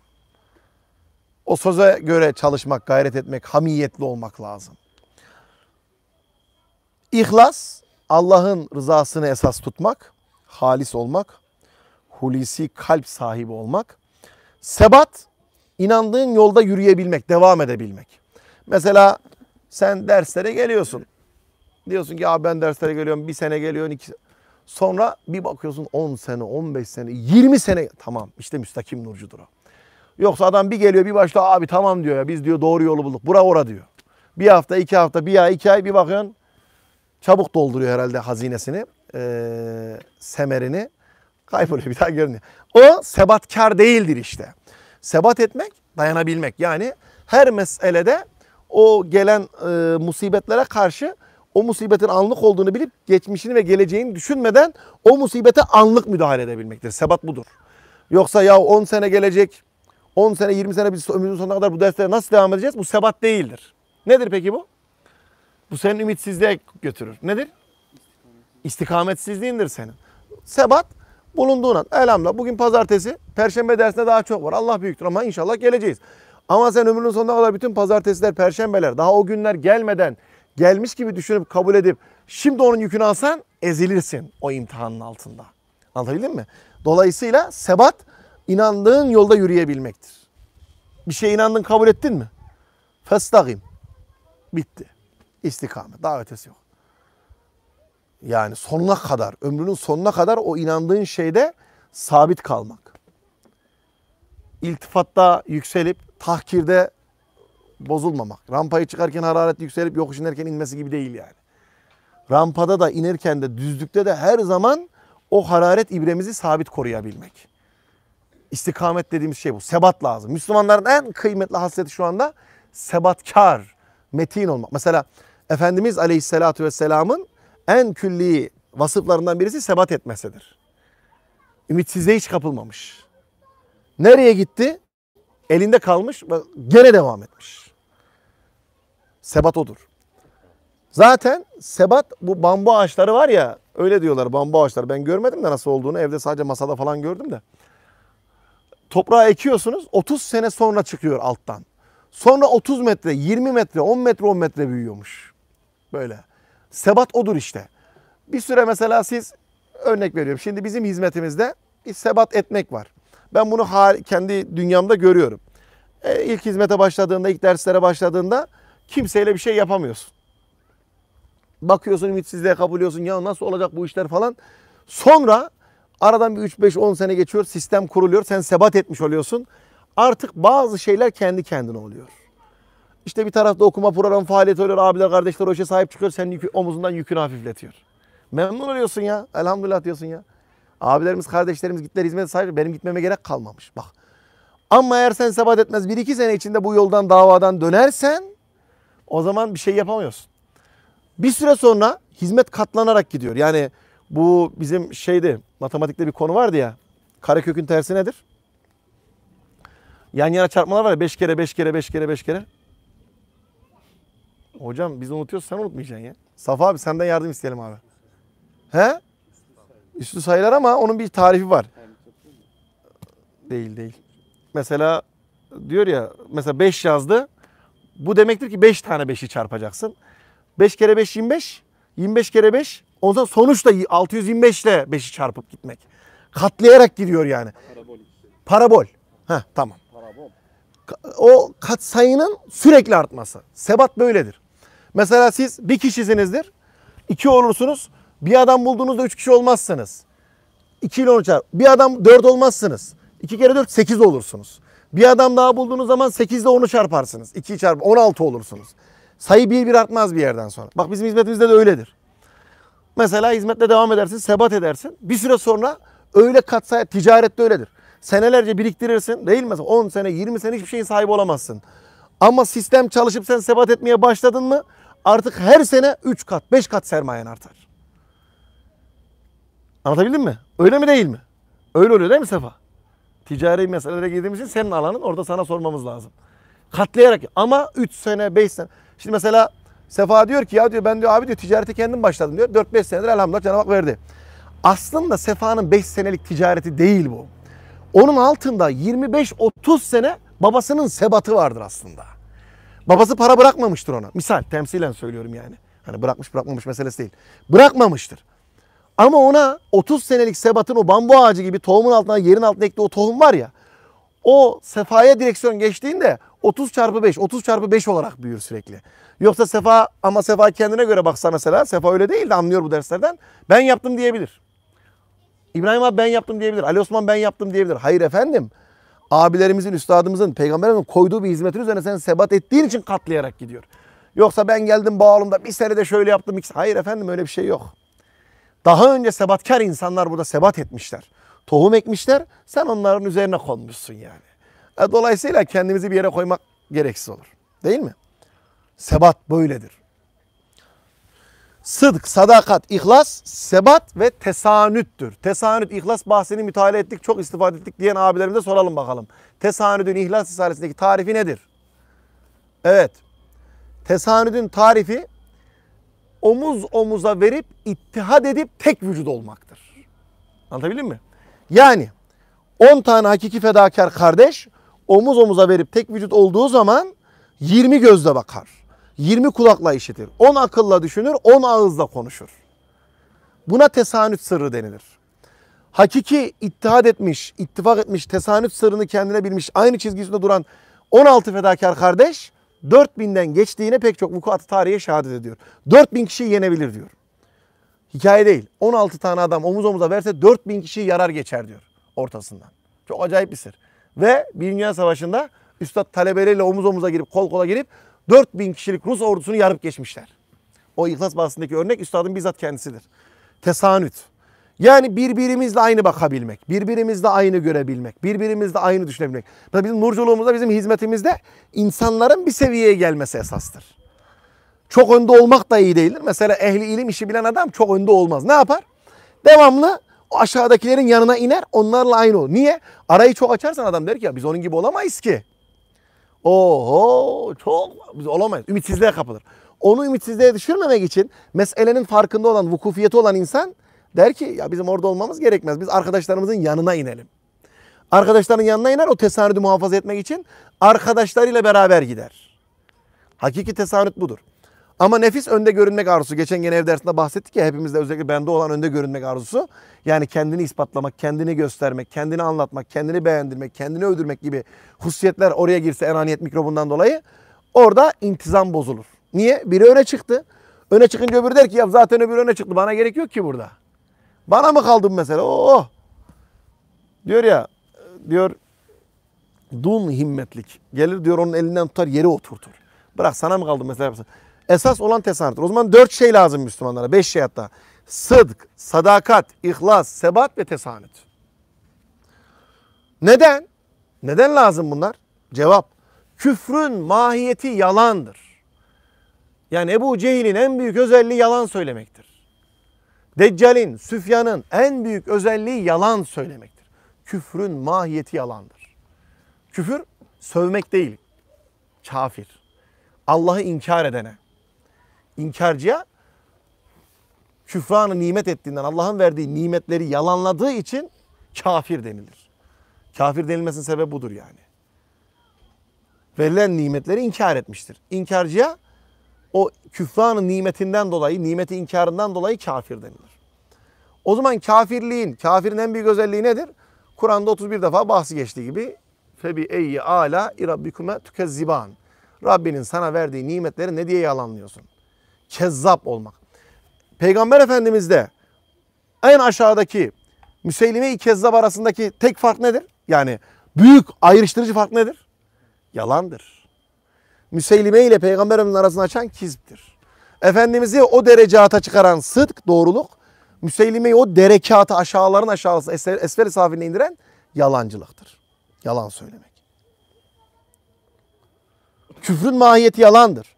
O söze göre çalışmak, gayret etmek, hamiyetli olmak lazım. İhlas Allah'ın rızasını esas tutmak, halis olmak, hulisi kalp sahibi olmak. Sebat inandığın yolda yürüyebilmek, devam edebilmek. Mesela sen derslere geliyorsun. Diyorsun ki abi ben derslere geliyorum bir sene geliyorum iki Sonra bir bakıyorsun 10 sene, 15 sene, 20 sene tamam işte müstakim nurcudur o. Yoksa adam bir geliyor bir başta abi tamam diyor ya biz diyor doğru yolu bulduk bura ora diyor. Bir hafta, iki hafta, bir ay, iki ay bir bakıyorsun Çabuk dolduruyor herhalde hazinesini, e, semerini. Kayboluyor bir daha görünüyor. O sebatkar değildir işte. Sebat etmek, dayanabilmek. Yani her meselede o gelen e, musibetlere karşı o musibetin anlık olduğunu bilip geçmişini ve geleceğini düşünmeden o musibete anlık müdahale edebilmektir. Sebat budur. Yoksa ya 10 sene gelecek, 10 sene 20 sene biz ömrümüzün sonuna kadar bu derslere nasıl devam edeceğiz? Bu sebat değildir. Nedir peki bu? Bu senin ümitsizliğe götürür. Nedir? İstikametsizliğindir senin. Sebat bulunduğun an. Elhamdülillah bugün pazartesi, perşembe dersinde daha çok var. Allah büyüktür ama inşallah geleceğiz. Ama sen ömrünün sonuna kadar bütün pazartesiler, perşembeler, daha o günler gelmeden gelmiş gibi düşünüp kabul edip şimdi onun yükünü alsan ezilirsin o imtihanın altında. Anlatabildim mi? Dolayısıyla sebat inandığın yolda yürüyebilmektir. Bir şey inandın kabul ettin mi? Festagim. Bitti istikamet. Daha ötesi yok. Yani sonuna kadar, ömrünün sonuna kadar o inandığın şeyde sabit kalmak. İltifatta yükselip, tahkirde bozulmamak. Rampayı çıkarken hararet yükselip yokuş inerken inmesi gibi değil yani. Rampada da inerken de düzlükte de her zaman o hararet ibremizi sabit koruyabilmek. İstikamet dediğimiz şey bu. Sebat lazım. Müslümanların en kıymetli hasreti şu anda sebatkar metin olmak. Mesela Efendimiz Aleyhisselatü Vesselam'ın en külli vasıflarından birisi sebat etmesidir. Ümitsizliğe hiç kapılmamış. Nereye gitti? Elinde kalmış ve gene devam etmiş. Sebat odur. Zaten sebat bu bambu ağaçları var ya öyle diyorlar bambu ağaçları. Ben görmedim de nasıl olduğunu evde sadece masada falan gördüm de. Toprağa ekiyorsunuz 30 sene sonra çıkıyor alttan. Sonra 30 metre, 20 metre, 10 metre, 10 metre büyüyormuş. Böyle. Sebat odur işte. Bir süre mesela siz örnek veriyorum. Şimdi bizim hizmetimizde bir sebat etmek var. Ben bunu kendi dünyamda görüyorum. E, ilk hizmete başladığında, ilk derslere başladığında kimseyle bir şey yapamıyorsun. Bakıyorsun ümitsizliğe kapılıyorsun. Ya nasıl olacak bu işler falan. Sonra aradan bir 3-5-10 sene geçiyor. Sistem kuruluyor. Sen sebat etmiş oluyorsun artık bazı şeyler kendi kendine oluyor. İşte bir tarafta okuma programı faaliyeti oluyor. Abiler kardeşler o işe sahip çıkıyor. Senin yükü, omuzundan yükünü hafifletiyor. Memnun oluyorsun ya. Elhamdülillah diyorsun ya. Abilerimiz kardeşlerimiz gittiler hizmete sahip. Benim gitmeme gerek kalmamış. Bak. Ama eğer sen sebat etmez bir iki sene içinde bu yoldan davadan dönersen o zaman bir şey yapamıyorsun. Bir süre sonra hizmet katlanarak gidiyor. Yani bu bizim şeydi matematikte bir konu vardı ya. Karekökün tersi nedir? Yan yana çarpmalar var ya 5 kere 5 kere 5 kere 5 kere. Hocam biz unutuyoruz sen unutmayacaksın ya. Safa abi senden yardım isteyelim abi. He? Üstü sayılar ama onun bir tarifi var. Değil değil. Mesela diyor ya mesela 5 yazdı. Bu demektir ki 5 tane 5'i çarpacaksın. 5 kere 5 25. 25 kere 5. Ondan sonuçta 625 ile 5'i çarpıp gitmek. Katlayarak gidiyor yani. Parabol. Parabol. Heh, tamam o katsayının sürekli artması. Sebat böyledir. Mesela siz bir kişisinizdir. iki olursunuz. Bir adam bulduğunuzda üç kişi olmazsınız. 2 ile 10 çarp. Bir adam dört olmazsınız. 2 kere dört sekiz olursunuz. Bir adam daha bulduğunuz zaman sekiz ile onu çarparsınız. 2'yi çarp on altı olursunuz. Sayı bir bir artmaz bir yerden sonra. Bak bizim hizmetimizde de öyledir. Mesela hizmetle devam edersin, sebat edersin. Bir süre sonra öyle katsayı ticarette öyledir. Senelerce biriktirirsin değil mi? 10 sene 20 sene hiçbir şeyin sahibi olamazsın. Ama sistem çalışıp sen sebat etmeye başladın mı artık her sene 3 kat 5 kat sermayen artar. Anlatabildim mi? Öyle mi değil mi? Öyle oluyor değil mi Sefa? Ticari meselelere girdiğimiz için senin alanın orada sana sormamız lazım. Katlayarak ama 3 sene 5 sene. Şimdi mesela Sefa diyor ki ya diyor ben diyor abi diyor ticareti kendim başladım diyor. 4-5 senedir elhamdülillah Cenab-ı Hak verdi. Aslında Sefa'nın 5 senelik ticareti değil bu. Onun altında 25-30 sene babasının sebatı vardır aslında. Babası para bırakmamıştır ona. Misal temsilen söylüyorum yani. Hani bırakmış bırakmamış meselesi değil. Bırakmamıştır. Ama ona 30 senelik sebatın o bambu ağacı gibi tohumun altına yerin altına ekli o tohum var ya. O sefaya direksiyon geçtiğinde 30 çarpı 5, 30 çarpı 5 olarak büyür sürekli. Yoksa sefa ama sefa kendine göre baksa mesela sefa öyle değil de anlıyor bu derslerden. Ben yaptım diyebilir. İbrahim abi ben yaptım diyebilir. Ali Osman ben yaptım diyebilir. Hayır efendim. Abilerimizin, üstadımızın, peygamberimizin koyduğu bir hizmetin üzerine sen sebat ettiğin için katlayarak gidiyor. Yoksa ben geldim bağlımda bir senede şöyle yaptım. Hayır efendim öyle bir şey yok. Daha önce sebatkar insanlar burada sebat etmişler. Tohum ekmişler. Sen onların üzerine konmuşsun yani. E, dolayısıyla kendimizi bir yere koymak gereksiz olur. Değil mi? Sebat böyledir sıdk, sadakat, ihlas, sebat ve tesanüttür. Tesanüt, ihlas bahsini müteala ettik, çok istifade ettik diyen abilerimize soralım bakalım. Tesanüdün ihlas risalesindeki tarifi nedir? Evet. Tesanüdün tarifi omuz omuza verip ittihad edip tek vücut olmaktır. Anlatabildim mi? Yani 10 tane hakiki fedakar kardeş omuz omuza verip tek vücut olduğu zaman 20 gözle bakar. 20 kulakla işitir. 10 akılla düşünür, 10 ağızla konuşur. Buna tesanüt sırrı denilir. Hakiki ittihad etmiş, ittifak etmiş, tesanüt sırrını kendine bilmiş, aynı çizgisinde duran 16 fedakar kardeş 4000'den geçtiğine pek çok vukuatı tarihe şehadet ediyor. 4000 kişiyi yenebilir diyor. Hikaye değil. 16 tane adam omuz omuza verse 4000 kişi yarar geçer diyor ortasından. Çok acayip bir sır. Ve Birinci Dünya Savaşı'nda Üstad talebeleriyle omuz omuza girip kol kola girip 4000 kişilik Rus ordusunu yarıp geçmişler. O İhlas bahsindeki örnek üstadın bizzat kendisidir. Tesanüt. Yani birbirimizle aynı bakabilmek, birbirimizle aynı görebilmek, birbirimizle aynı düşünebilmek. Mesela bizim nurculuğumuzda, bizim hizmetimizde insanların bir seviyeye gelmesi esastır. Çok önde olmak da iyi değildir. Mesela ehli ilim işi bilen adam çok önde olmaz. Ne yapar? Devamlı o aşağıdakilerin yanına iner, onlarla aynı olur. Niye? Arayı çok açarsan adam der ki ya biz onun gibi olamayız ki. Oho çok biz olamayız. Ümitsizliğe kapılır. Onu ümitsizliğe düşürmemek için meselenin farkında olan, vukufiyeti olan insan der ki ya bizim orada olmamız gerekmez. Biz arkadaşlarımızın yanına inelim. Arkadaşların yanına iner o tesanüdü muhafaza etmek için arkadaşlarıyla beraber gider. Hakiki tesanüt budur. Ama nefis önde görünmek arzusu. Geçen gene ev dersinde bahsettik ya hepimizde özellikle bende olan önde görünmek arzusu. Yani kendini ispatlamak, kendini göstermek, kendini anlatmak, kendini beğendirmek, kendini öldürmek gibi hususiyetler oraya girse enaniyet mikrobundan dolayı orada intizam bozulur. Niye? Biri öne çıktı. Öne çıkınca öbürü der ki ya zaten öbürü öne çıktı. Bana gerek yok ki burada. Bana mı kaldım mesela? Oo. Oh. Diyor ya diyor dun himmetlik. Gelir diyor onun elinden tutar yere oturtur. Bırak sana mı kaldım mesela? Esas olan tesannedir. O zaman dört şey lazım Müslümanlara. Beş şey hatta. Sıdk, sadakat, ihlas, sebat ve tesanet. Neden? Neden lazım bunlar? Cevap. Küfrün mahiyeti yalandır. Yani Ebu Cehil'in en büyük özelliği yalan söylemektir. Deccal'in, Süfyan'ın en büyük özelliği yalan söylemektir. Küfrün mahiyeti yalandır. Küfür sövmek değil, kafir. Allah'ı inkar edene, inkarcıya küfranı nimet ettiğinden Allah'ın verdiği nimetleri yalanladığı için kafir denilir. Kafir denilmesinin sebebi budur yani. Verilen nimetleri inkar etmiştir. İnkarcıya o küfranın nimetinden dolayı, nimeti inkarından dolayı kafir denilir. O zaman kafirliğin, kafirin en büyük özelliği nedir? Kur'an'da 31 defa bahsi geçtiği gibi febi eyyi ala irabbikume tükezziban. Rabbinin sana verdiği nimetleri ne diye yalanlıyorsun? kezzap olmak. Peygamber Efendimiz de en aşağıdaki Müseylime-i Kezzap arasındaki tek fark nedir? Yani büyük ayrıştırıcı fark nedir? Yalandır. Müseylime ile Peygamber Efendimiz arasını açan kizptir. Efendimiz'i o derecata çıkaran sıdk, doğruluk, Müseylime'yi o derekatı aşağıların aşağısı esfer, esferi safiline indiren yalancılıktır. Yalan söylemek. Küfrün mahiyeti yalandır.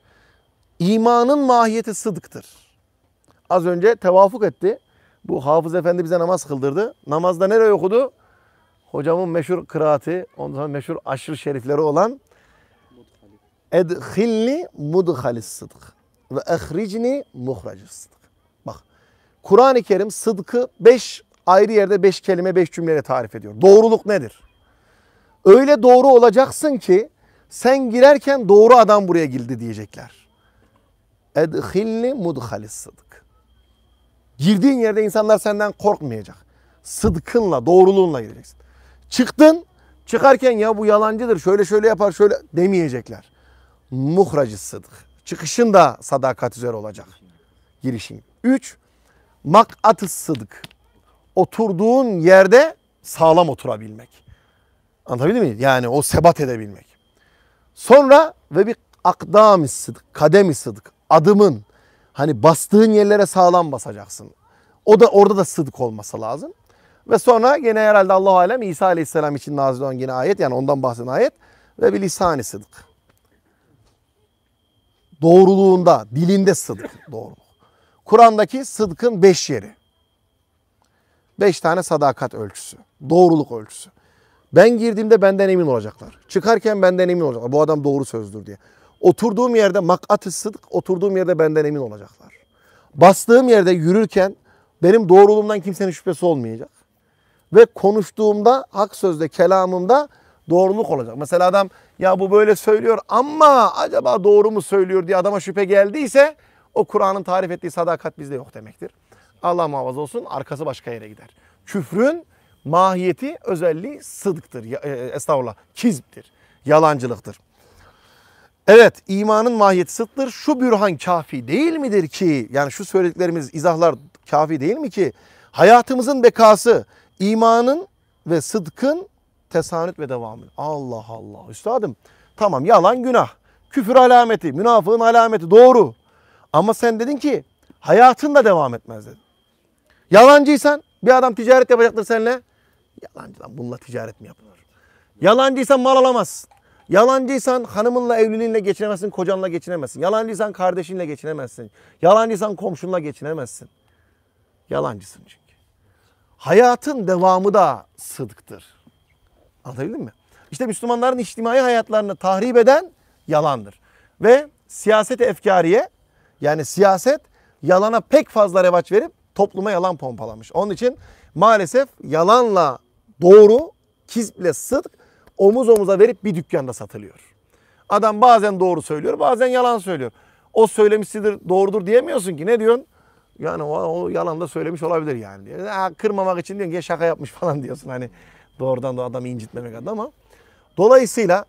İmanın mahiyeti sıdıktır. Az önce tevafuk etti. Bu Hafız Efendi bize namaz kıldırdı. Namazda nereye okudu? Hocamın meşhur kıraati, ondan sonra meşhur aşır şerifleri olan Edhilni mudhalis sıdk ve ehricni muhracis sıdk. Bak Kur'an-ı Kerim sıdkı beş ayrı yerde beş kelime beş cümleyle tarif ediyor. Doğruluk nedir? Öyle doğru olacaksın ki sen girerken doğru adam buraya girdi diyecekler edhilni mudhalis sıdk. Girdiğin yerde insanlar senden korkmayacak. Sıdkınla, doğruluğunla gireceksin. Çıktın, çıkarken ya bu yalancıdır, şöyle şöyle yapar, şöyle demeyecekler. Muhracı sıdk. Çıkışın da sadakat üzere olacak. Girişin. Üç, mak'at-ı sıdk. Oturduğun yerde sağlam oturabilmek. Anlatabildim mi? Yani o sebat edebilmek. Sonra ve bir akdam-ı sıdk, kadem-i sıdk adımın hani bastığın yerlere sağlam basacaksın. O da orada da sıdk olması lazım. Ve sonra gene herhalde Allah alem İsa Aleyhisselam için nazil olan yine ayet yani ondan bahseden ayet ve bir lisani sıdk. Doğruluğunda, dilinde sıdk doğru. Kur'an'daki sıdkın beş yeri. Beş tane sadakat ölçüsü. Doğruluk ölçüsü. Ben girdiğimde benden emin olacaklar. Çıkarken benden emin olacaklar. Bu adam doğru sözdür diye. Oturduğum yerde makat-ı sıdk, oturduğum yerde benden emin olacaklar. Bastığım yerde yürürken benim doğruluğumdan kimsenin şüphesi olmayacak. Ve konuştuğumda, hak sözde, kelamımda doğruluk olacak. Mesela adam ya bu böyle söylüyor ama acaba doğru mu söylüyor diye adama şüphe geldiyse o Kur'an'ın tarif ettiği sadakat bizde yok demektir. Allah muhafaza olsun arkası başka yere gider. Küfrün mahiyeti özelliği sıdıktır. E, e, estağfurullah kiziptir. Yalancılıktır. Evet imanın mahiyeti sıttır. Şu bürhan kafi değil midir ki? Yani şu söylediklerimiz izahlar kafi değil mi ki? Hayatımızın bekası imanın ve sıdkın tesanüt ve devamı. Allah Allah üstadım tamam yalan günah. Küfür alameti, münafığın alameti doğru. Ama sen dedin ki hayatın da devam etmez dedin. Yalancıysan bir adam ticaret yapacaktır seninle. Yalancı lan bununla ticaret mi yapılır? Yalancıysan mal alamazsın. Yalancıysan hanımınla evliliğinle geçinemezsin, kocanla geçinemezsin. Yalancıysan kardeşinle geçinemezsin. Yalancıysan komşunla geçinemezsin. Yalancısın çünkü. Hayatın devamı da sıdıktır. Anlatabildim mi? İşte Müslümanların içtimai hayatlarını tahrip eden yalandır. Ve siyaset efkariye yani siyaset yalana pek fazla revaç verip topluma yalan pompalamış. Onun için maalesef yalanla doğru, kizple sıdk omuz omuza verip bir dükkanda satılıyor. Adam bazen doğru söylüyor bazen yalan söylüyor. O söylemişsidir doğrudur diyemiyorsun ki ne diyorsun? Yani o, o yalan da söylemiş olabilir yani. Diye. Ha, kırmamak için diyorsun ki şaka yapmış falan diyorsun hani doğrudan da adamı incitmemek adına ama. Dolayısıyla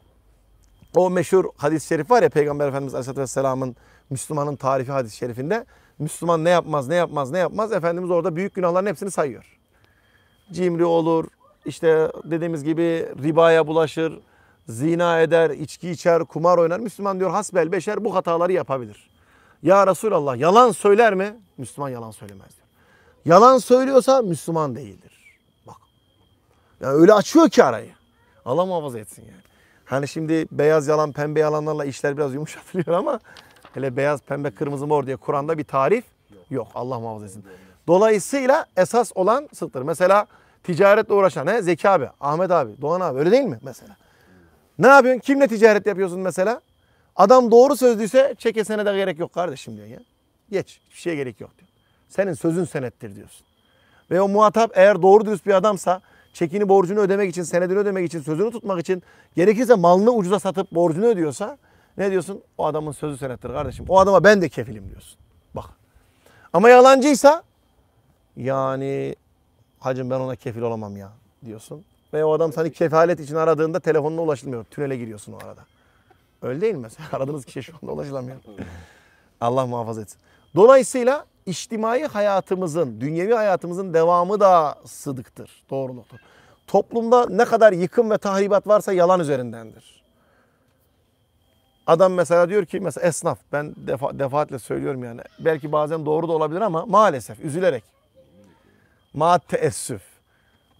o meşhur hadis-i şerif var ya Peygamber Efendimiz Aleyhisselatü Vesselam'ın Müslümanın tarifi hadis-i şerifinde. Müslüman ne yapmaz, ne yapmaz, ne yapmaz. Efendimiz orada büyük günahların hepsini sayıyor. Cimri olur, işte dediğimiz gibi ribaya bulaşır, zina eder, içki içer, kumar oynar. Müslüman diyor hasbel beşer bu hataları yapabilir. Ya Resulallah yalan söyler mi? Müslüman yalan söylemez diyor. Yalan söylüyorsa Müslüman değildir. Bak. Yani öyle açıyor ki arayı. Allah muhafaza etsin yani. Hani şimdi beyaz yalan, pembe yalanlarla işler biraz yumuşatılıyor ama hele beyaz, pembe, kırmızı, mor diye Kur'an'da bir tarif yok. Allah muhafaza etsin. Dolayısıyla esas olan sıktır. Mesela ticaretle uğraşan. He? Zeki abi, Ahmet abi, Doğan abi öyle değil mi mesela? Ne yapıyorsun? Kimle ticaret yapıyorsun mesela? Adam doğru sözlüyse çekesene de gerek yok kardeşim diyor ya. Geç. Hiçbir şeye gerek yok diyor. Senin sözün senettir diyorsun. Ve o muhatap eğer doğru dürüst bir adamsa çekini borcunu ödemek için, senedini ödemek için, sözünü tutmak için gerekirse malını ucuza satıp borcunu ödüyorsa ne diyorsun? O adamın sözü senettir kardeşim. O adama ben de kefilim diyorsun. Bak. Ama yalancıysa yani hacım ben ona kefil olamam ya diyorsun. Ve o adam seni kefalet için aradığında telefonuna ulaşılmıyor. Tünele giriyorsun o arada. Öyle değil mi? Sen aradığınız kişiye şu anda ulaşılamıyor. Allah muhafaza etsin. Dolayısıyla içtimai hayatımızın, dünyevi hayatımızın devamı da sıdıktır, doğruluktur. Toplumda ne kadar yıkım ve tahribat varsa yalan üzerindendir. Adam mesela diyor ki mesela esnaf ben defa, defaatle söylüyorum yani belki bazen doğru da olabilir ama maalesef üzülerek Ma teessüf.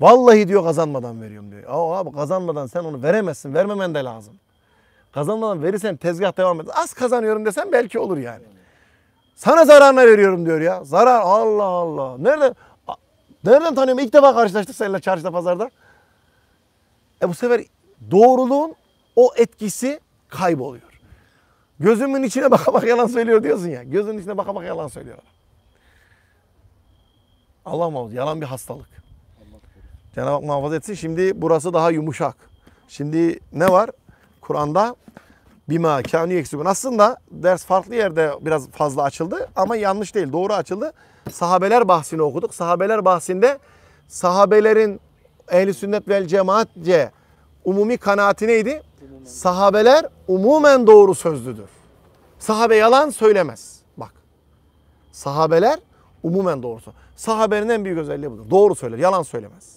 Vallahi diyor kazanmadan veriyorum diyor. Aa abi kazanmadan sen onu veremezsin. Vermemen de lazım. Kazanmadan verirsen tezgah devam eder. Az kazanıyorum desen belki olur yani. Sana zararına veriyorum diyor ya. Zarar Allah Allah. Nerede? Nereden tanıyorum? İlk defa karşılaştık seninle çarşıda pazarda. E bu sefer doğruluğun o etkisi kayboluyor. Gözümün içine baka baka yalan söylüyor diyorsun ya. Gözünün içine baka baka yalan söylüyorlar. Allah muhafaza. Yalan bir hastalık. Cenab-ı Hak muhafaza etsin. Şimdi burası daha yumuşak. Şimdi ne var? Kur'an'da bima kânü yeksibun. Aslında ders farklı yerde biraz fazla açıldı ama yanlış değil. Doğru açıldı. Sahabeler bahsini okuduk. Sahabeler bahsinde sahabelerin ehli sünnet vel cemaatce umumi kanaati neydi? Sahabeler umumen doğru sözlüdür. Sahabe yalan söylemez. Bak. Sahabeler umumen doğrusu. Sahabenin en büyük özelliği budur. Doğru söyler, yalan söylemez.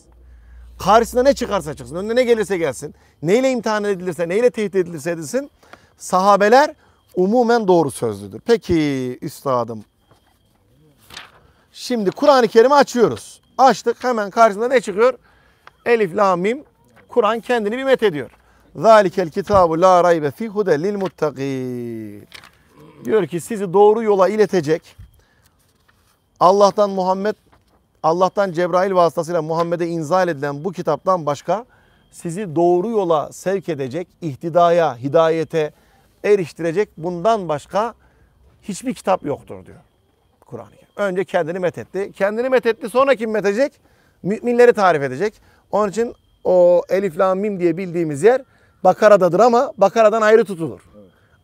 Karşısına ne çıkarsa çıksın, önüne ne gelirse gelsin, neyle imtihan edilirse, neyle tehdit edilirse edilsin, sahabeler umumen doğru sözlüdür. Peki üstadım. Şimdi Kur'an-ı Kerim'i açıyoruz. Açtık hemen karşısında ne çıkıyor? Elif, la, mim. Kur'an kendini bir met ediyor. Zalikel kitabu la raybe fi hudellil muttaqin. Diyor ki sizi doğru yola iletecek Allah'tan Muhammed, Allah'tan Cebrail vasıtasıyla Muhammed'e inzal edilen bu kitaptan başka sizi doğru yola sevk edecek, ihtidaya, hidayete eriştirecek bundan başka hiçbir kitap yoktur diyor Kur'an-ı Kerim. Önce kendini methetti. Kendini methetti sonra kim methedecek? Müminleri tarif edecek. Onun için o Elif Lam Mim diye bildiğimiz yer Bakara'dadır ama Bakara'dan ayrı tutulur.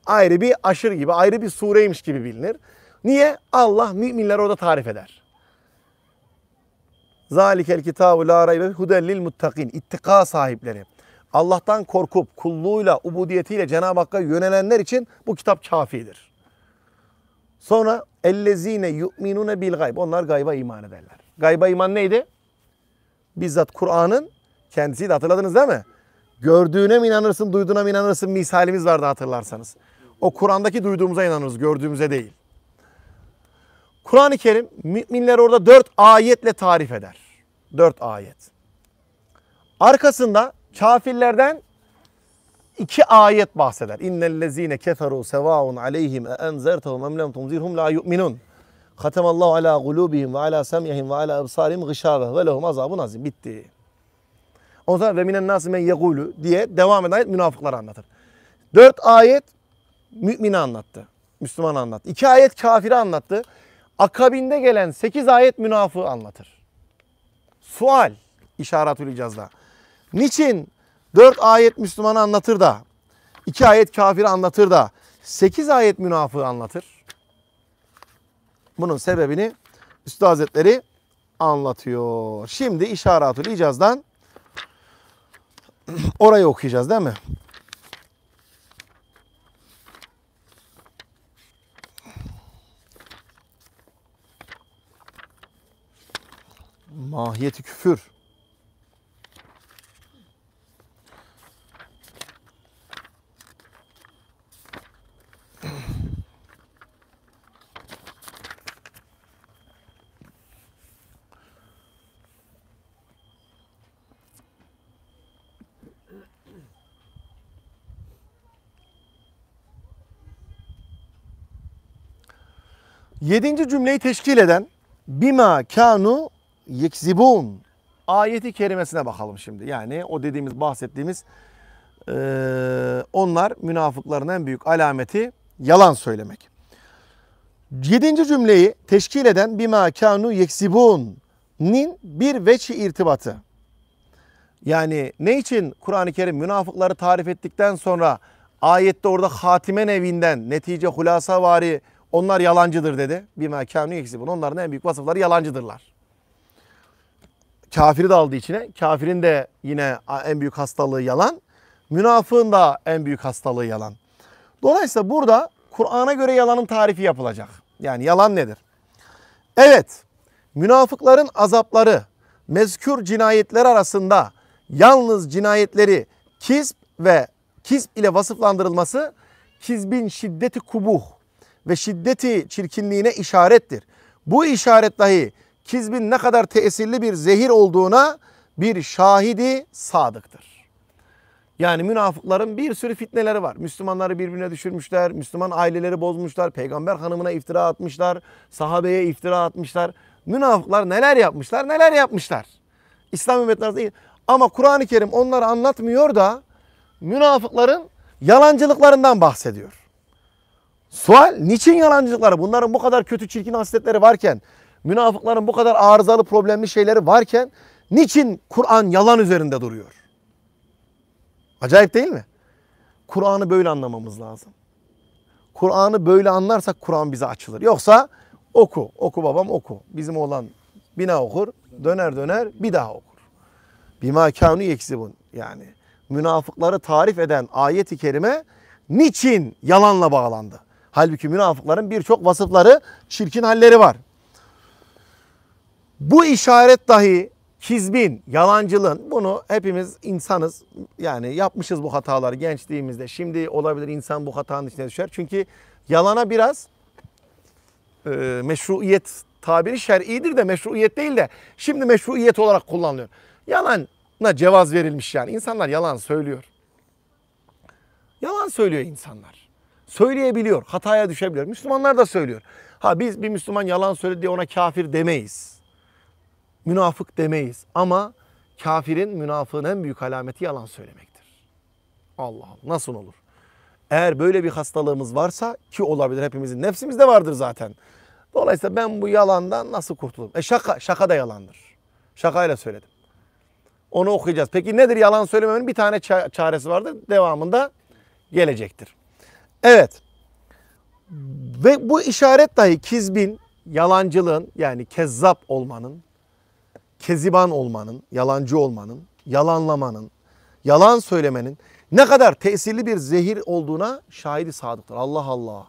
Ayrı bir aşır gibi, ayrı bir sureymiş gibi bilinir. Niye? Allah müminleri orada tarif eder. Zalikel kitabu la raybe hudellil muttakin. İttika sahipleri. Allah'tan korkup kulluğuyla, ubudiyetiyle Cenab-ı Hakk'a yönelenler için bu kitap kafidir. Sonra ellezine yu'minune bil gayb. Onlar gayba iman ederler. Gayba iman neydi? Bizzat Kur'an'ın kendisi hatırladınız değil mi? Gördüğüne mi inanırsın, duyduğuna mı inanırsın misalimiz vardı hatırlarsanız. O Kur'an'daki duyduğumuza inanırız, gördüğümüze değil. Kur'an-ı Kerim müminler orada dört ayetle tarif eder. Dört ayet. Arkasında kafirlerden iki ayet bahseder. İnnellezine keferu sevaun aleyhim e enzertehum em lem tunzirhum la yu'minun. Hatemallahu ala gulubihim ve ala sem'ihim ve ala absarihim gışave ve lehum azabun azim. Bitti. O zaman ve minen nasi men diye devam eden ayet münafıkları anlatır. Dört ayet mümini anlattı. Müslüman anlattı. İki ayet kafiri anlattı akabinde gelen 8 ayet münafığı anlatır. Sual işaretül icazda. Niçin 4 ayet Müslümanı anlatır da 2 ayet kafir anlatır da 8 ayet münafığı anlatır? Bunun sebebini Üstad Hazretleri anlatıyor. Şimdi işaretül icazdan orayı okuyacağız değil mi? mahiyeti küfür. Yedinci cümleyi teşkil eden bima kanu yeksibun ayeti kerimesine bakalım şimdi. Yani o dediğimiz bahsettiğimiz e, onlar münafıkların en büyük alameti yalan söylemek. Yedinci cümleyi teşkil eden bima kanu yeksibun nin bir veçi irtibatı. Yani ne için Kur'an-ı Kerim münafıkları tarif ettikten sonra ayette orada hatime nevinden netice hulasa vari onlar yalancıdır dedi. Bima kanu yeksibun onların en büyük vasıfları yalancıdırlar. Kafiri de aldı içine. Kafirin de yine en büyük hastalığı yalan. Münafığın da en büyük hastalığı yalan. Dolayısıyla burada Kur'an'a göre yalanın tarifi yapılacak. Yani yalan nedir? Evet, münafıkların azapları mezkür cinayetler arasında yalnız cinayetleri kisp ve kisp ile vasıflandırılması kizbin şiddeti kubuh ve şiddeti çirkinliğine işarettir. Bu işaret dahi kizbin ne kadar tesirli bir zehir olduğuna bir şahidi sadıktır. Yani münafıkların bir sürü fitneleri var. Müslümanları birbirine düşürmüşler, Müslüman aileleri bozmuşlar, peygamber hanımına iftira atmışlar, sahabeye iftira atmışlar. Münafıklar neler yapmışlar, neler yapmışlar. İslam ümmetleri değil. Ama Kur'an-ı Kerim onları anlatmıyor da münafıkların yalancılıklarından bahsediyor. Sual niçin yalancılıkları? Bunların bu kadar kötü çirkin hasletleri varken Münafıkların bu kadar arızalı problemli şeyleri varken niçin Kur'an yalan üzerinde duruyor? Acayip değil mi? Kur'an'ı böyle anlamamız lazım. Kur'an'ı böyle anlarsak Kur'an bize açılır. Yoksa oku, oku babam oku. Bizim olan bina okur, döner döner bir daha okur. Bima eksi bun. Yani münafıkları tarif eden ayet-i kerime niçin yalanla bağlandı? Halbuki münafıkların birçok vasıfları, çirkin halleri var. Bu işaret dahi kizbin, yalancılığın bunu hepimiz insanız. Yani yapmışız bu hataları gençliğimizde. Şimdi olabilir insan bu hatanın içine düşer. Çünkü yalana biraz e, meşruiyet tabiri şer'idir de meşruiyet değil de şimdi meşruiyet olarak kullanılıyor. Yalana cevaz verilmiş yani. insanlar yalan söylüyor. Yalan söylüyor insanlar. Söyleyebiliyor, hataya düşebiliyor. Müslümanlar da söylüyor. Ha biz bir Müslüman yalan söyledi diye ona kafir demeyiz münafık demeyiz. Ama kafirin münafığın en büyük alameti yalan söylemektir. Allah Allah nasıl olur? Eğer böyle bir hastalığımız varsa ki olabilir hepimizin nefsimizde vardır zaten. Dolayısıyla ben bu yalandan nasıl kurtulurum? E şaka, şaka da yalandır. Şakayla söyledim. Onu okuyacağız. Peki nedir yalan söylememenin bir tane çaresi vardır. Devamında gelecektir. Evet. Ve bu işaret dahi kizbin, yalancılığın yani kezzap olmanın keziban olmanın, yalancı olmanın, yalanlamanın, yalan söylemenin ne kadar tesirli bir zehir olduğuna şahidi sadıktır. Allah Allah.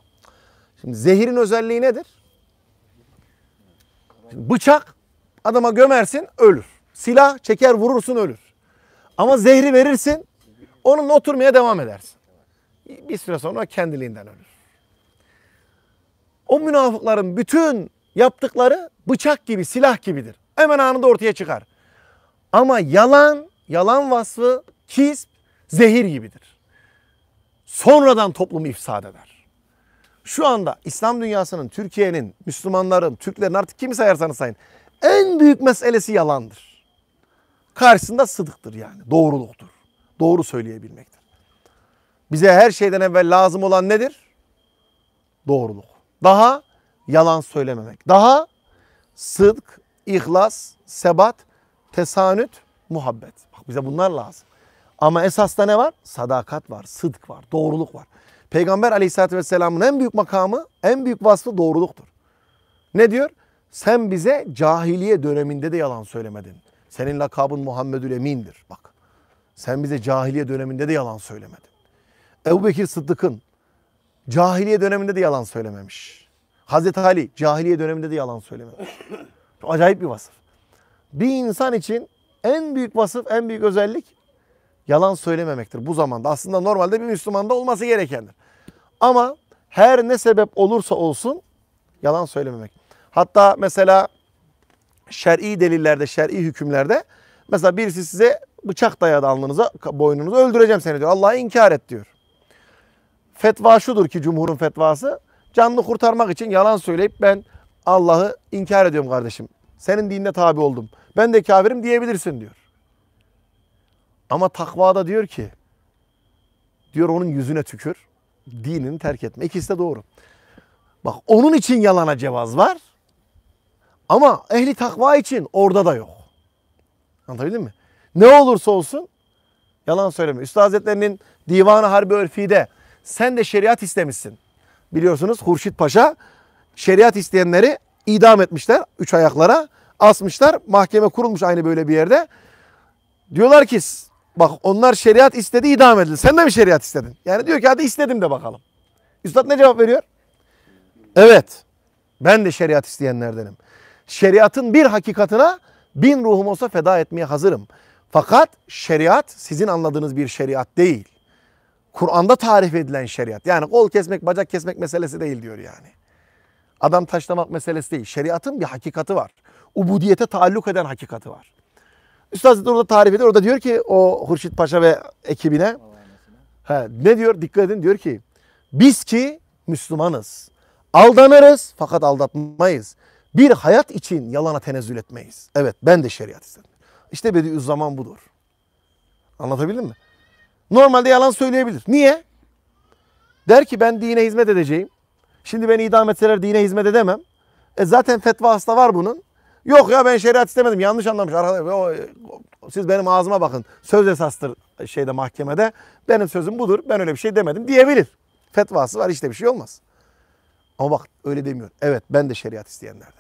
Şimdi zehirin özelliği nedir? Şimdi bıçak adama gömersin ölür. Silah çeker vurursun ölür. Ama zehri verirsin onunla oturmaya devam edersin. Bir süre sonra kendiliğinden ölür. O münafıkların bütün yaptıkları bıçak gibi, silah gibidir. Hemen anında ortaya çıkar. Ama yalan, yalan vasfı kisp zehir gibidir. Sonradan toplumu ifsad eder. Şu anda İslam dünyasının, Türkiye'nin, Müslümanların, Türklerin artık kimi sayarsanız sayın en büyük meselesi yalandır. Karşısında sıdıktır yani, doğruluktur. Doğru söyleyebilmektir. Bize her şeyden evvel lazım olan nedir? Doğruluk. Daha yalan söylememek. Daha sıdk İhlas, sebat, tesanüt, muhabbet. Bak bize bunlar lazım. Ama esasta ne var? Sadakat var, sıdk var, doğruluk var. Peygamber aleyhissalatü vesselamın en büyük makamı, en büyük vasfı doğruluktur. Ne diyor? Sen bize cahiliye döneminde de yalan söylemedin. Senin lakabın Muhammedül Emin'dir. Bak sen bize cahiliye döneminde de yalan söylemedin. Ebu Bekir Sıddık'ın cahiliye döneminde de yalan söylememiş. Hazreti Ali cahiliye döneminde de yalan söylememiş. Acayip bir vasıf. Bir insan için en büyük vasıf, en büyük özellik yalan söylememektir bu zamanda. Aslında normalde bir Müslüman da olması gerekendir. Ama her ne sebep olursa olsun yalan söylememek. Hatta mesela şer'i delillerde, şer'i hükümlerde mesela birisi size bıçak dayadı alnınıza, boynunuza öldüreceğim seni diyor. Allah'a inkar et diyor. Fetva şudur ki cumhurun fetvası. Canlı kurtarmak için yalan söyleyip ben Allah'ı inkar ediyorum kardeşim. Senin dinine tabi oldum. Ben de kafirim diyebilirsin diyor. Ama takvada diyor ki diyor onun yüzüne tükür. Dinini terk etme. İkisi de doğru. Bak onun için yalana cevaz var. Ama ehli takva için orada da yok. Anlatabildim mi? Ne olursa olsun yalan söyleme. Üstad Hazretlerinin Divanı Harbi Örfi'de sen de şeriat istemişsin. Biliyorsunuz Hurşit Paşa şeriat isteyenleri idam etmişler üç ayaklara. Asmışlar. Mahkeme kurulmuş aynı böyle bir yerde. Diyorlar ki bak onlar şeriat istedi idam edildi. Sen de mi şeriat istedin? Yani diyor ki hadi istedim de bakalım. Üstad ne cevap veriyor? Evet. Ben de şeriat isteyenlerdenim. Şeriatın bir hakikatına bin ruhum olsa feda etmeye hazırım. Fakat şeriat sizin anladığınız bir şeriat değil. Kur'an'da tarif edilen şeriat. Yani kol kesmek, bacak kesmek meselesi değil diyor yani. Adam taşlamak meselesi değil. Şeriatın bir hakikati var. Ubudiyete taalluk eden hakikati var. Üstad Hazretleri orada tarif ediyor. Orada diyor ki o Hurşit Paşa ve ekibine he, ne diyor? Dikkat edin diyor ki biz ki Müslümanız. Aldanırız fakat aldatmayız. Bir hayat için yalana tenezzül etmeyiz. Evet ben de şeriat istedim. İşte Bediüzzaman budur. Anlatabildim mi? Normalde yalan söyleyebilir. Niye? Der ki ben dine hizmet edeceğim. Şimdi beni idam etseler dine hizmet edemem. E zaten fetva hasta var bunun. Yok ya ben şeriat istemedim. Yanlış anlamış arkadaş. Siz benim ağzıma bakın. Söz esastır şeyde mahkemede. Benim sözüm budur. Ben öyle bir şey demedim diyebilir. Fetvası var işte bir şey olmaz. Ama bak öyle demiyor. Evet ben de şeriat isteyenlerdenim.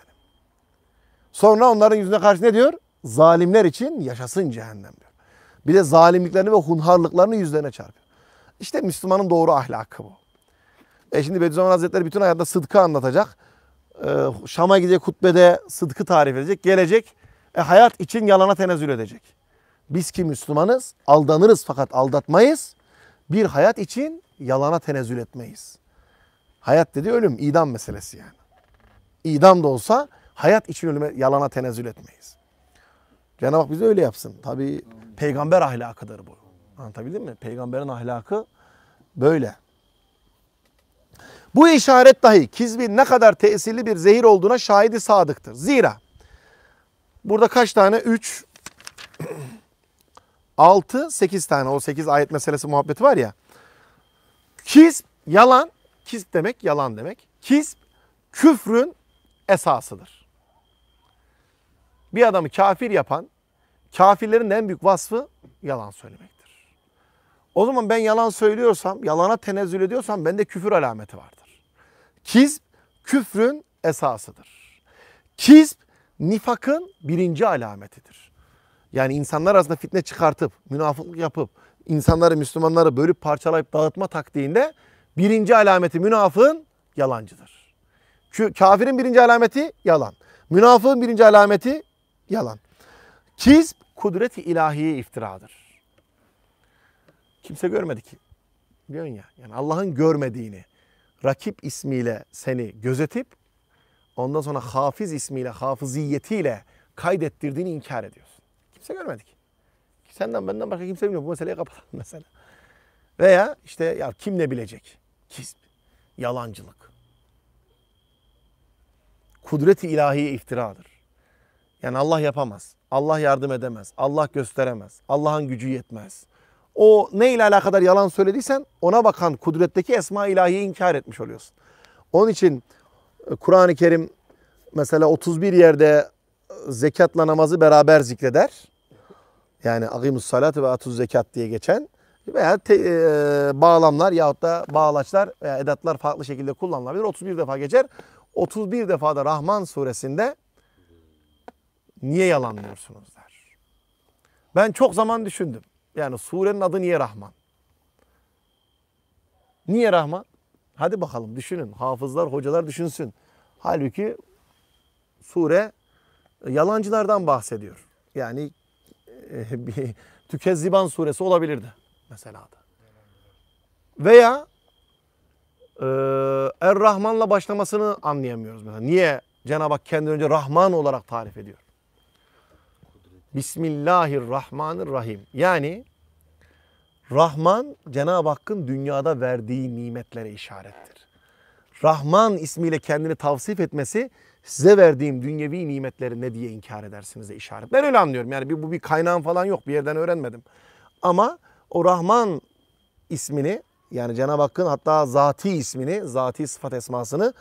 Sonra onların yüzüne karşı ne diyor? Zalimler için yaşasın cehennem diyor. Bir de zalimliklerini ve hunharlıklarını yüzlerine çarpıyor. İşte Müslümanın doğru ahlakı bu. E şimdi Bediüzzaman Hazretleri bütün hayatta Sıdk'ı anlatacak. E, Şam'a gidecek hutbede Sıdk'ı tarif edecek. Gelecek e, hayat için yalana tenezzül edecek. Biz ki Müslümanız aldanırız fakat aldatmayız. Bir hayat için yalana tenezzül etmeyiz. Hayat dedi ölüm, idam meselesi yani. İdam da olsa hayat için ölüme yalana tenezzül etmeyiz. Cenab-ı Hak bizi öyle yapsın. Tabi peygamber ahlakıdır bu. Anlatabildim mi? Peygamberin ahlakı böyle. Bu işaret dahi kizbin ne kadar tesirli bir zehir olduğuna şahidi sadıktır. Zira burada kaç tane? 3, 6, 8 tane o 8 ayet meselesi muhabbeti var ya. Kizb yalan, kizb demek yalan demek. Kizb küfrün esasıdır. Bir adamı kafir yapan, kafirlerin en büyük vasfı yalan söylemek. O zaman ben yalan söylüyorsam, yalana tenezzül ediyorsam bende küfür alameti vardır. Kizb küfrün esasıdır. Kizb nifakın birinci alametidir. Yani insanlar arasında fitne çıkartıp, münafıklık yapıp, insanları, Müslümanları bölüp parçalayıp dağıtma taktiğinde birinci alameti münafığın yalancıdır. kafirin birinci alameti yalan. Münafığın birinci alameti yalan. Kizb kudreti ilahiye iftiradır. Kimse görmedi ki. Biliyorsun ya. Yani Allah'ın görmediğini rakip ismiyle seni gözetip ondan sonra hafiz ismiyle, hafıziyetiyle kaydettirdiğini inkar ediyorsun. Kimse görmedi ki. Senden benden başka kimse bilmiyor. Bu meseleyi kapatalım mesela. Veya işte ya kim ne bilecek? Kizb, yalancılık. Kudreti ilahiye iftiradır. Yani Allah yapamaz. Allah yardım edemez. Allah gösteremez. Allah'ın gücü yetmez o ne ile alakadar yalan söylediysen ona bakan kudretteki esma ilahi inkar etmiş oluyorsun. Onun için e, Kur'an-ı Kerim mesela 31 yerde e, zekatla namazı beraber zikreder. Yani akimus salatı ve atuz zekat diye geçen veya te, e, bağlamlar yahut da bağlaçlar veya edatlar farklı şekilde kullanılabilir. 31 defa geçer. 31 defa da Rahman suresinde niye yalanlıyorsunuz der. Ben çok zaman düşündüm. Yani surenin adı niye Rahman? Niye Rahman? Hadi bakalım düşünün. Hafızlar, hocalar düşünsün. Halbuki sure e, yalancılardan bahsediyor. Yani e, bir Tükezziban suresi olabilirdi mesela da. Veya e, Er-Rahman'la başlamasını anlayamıyoruz mesela. Niye Cenab-ı Hak kendini önce Rahman olarak tarif ediyor? Bismillahirrahmanirrahim. Yani Rahman Cenab-ı Hakk'ın dünyada verdiği nimetlere işarettir. Rahman ismiyle kendini tavsif etmesi size verdiğim dünyevi nimetleri ne diye inkar edersiniz de işaret. Ben öyle anlıyorum yani bu bir kaynağım falan yok bir yerden öğrenmedim. Ama o Rahman ismini yani Cenab-ı Hakk'ın hatta zati ismini, zati sıfat esmasını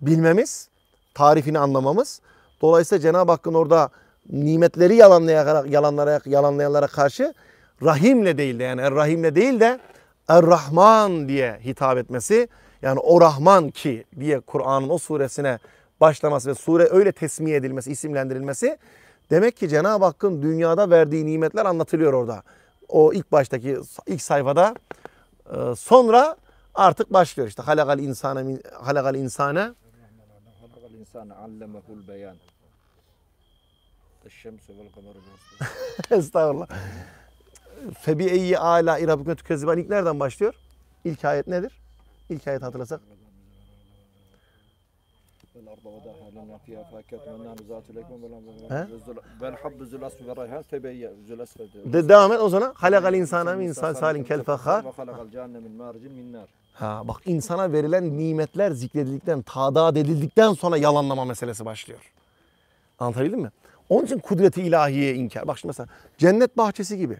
bilmemiz, tarifini anlamamız. Dolayısıyla Cenab-ı Hakk'ın orada nimetleri yalanlayarak yalanlara yalanlayanlara karşı rahimle değil de yani er rahimle değil de er Rahman diye hitap etmesi yani o Rahman ki diye Kur'an'ın o suresine başlaması ve sure öyle tesmiye edilmesi, isimlendirilmesi demek ki Cenab-ı Hakk'ın dünyada verdiği nimetler anlatılıyor orada. O ilk baştaki ilk sayfada e, sonra artık başlıyor işte halakal insane halakal insane Eşşemsü vel Estağfurullah. Febi eyyi ala irabükme tükezziban ilk nereden başlıyor? İlk ayet nedir? İlk ayet hatırlasak. الأرض وضعها لنا فيها فاكهة والنعم ذات devam et o zaman. Halakal insana insan salin kel fakhar. Ha bak insana verilen nimetler zikredildikten, tadat edildikten sonra yalanlama meselesi başlıyor. Anlatabildim mi? Onun için kudreti ilahiye inkar. Bak şimdi mesela cennet bahçesi gibi.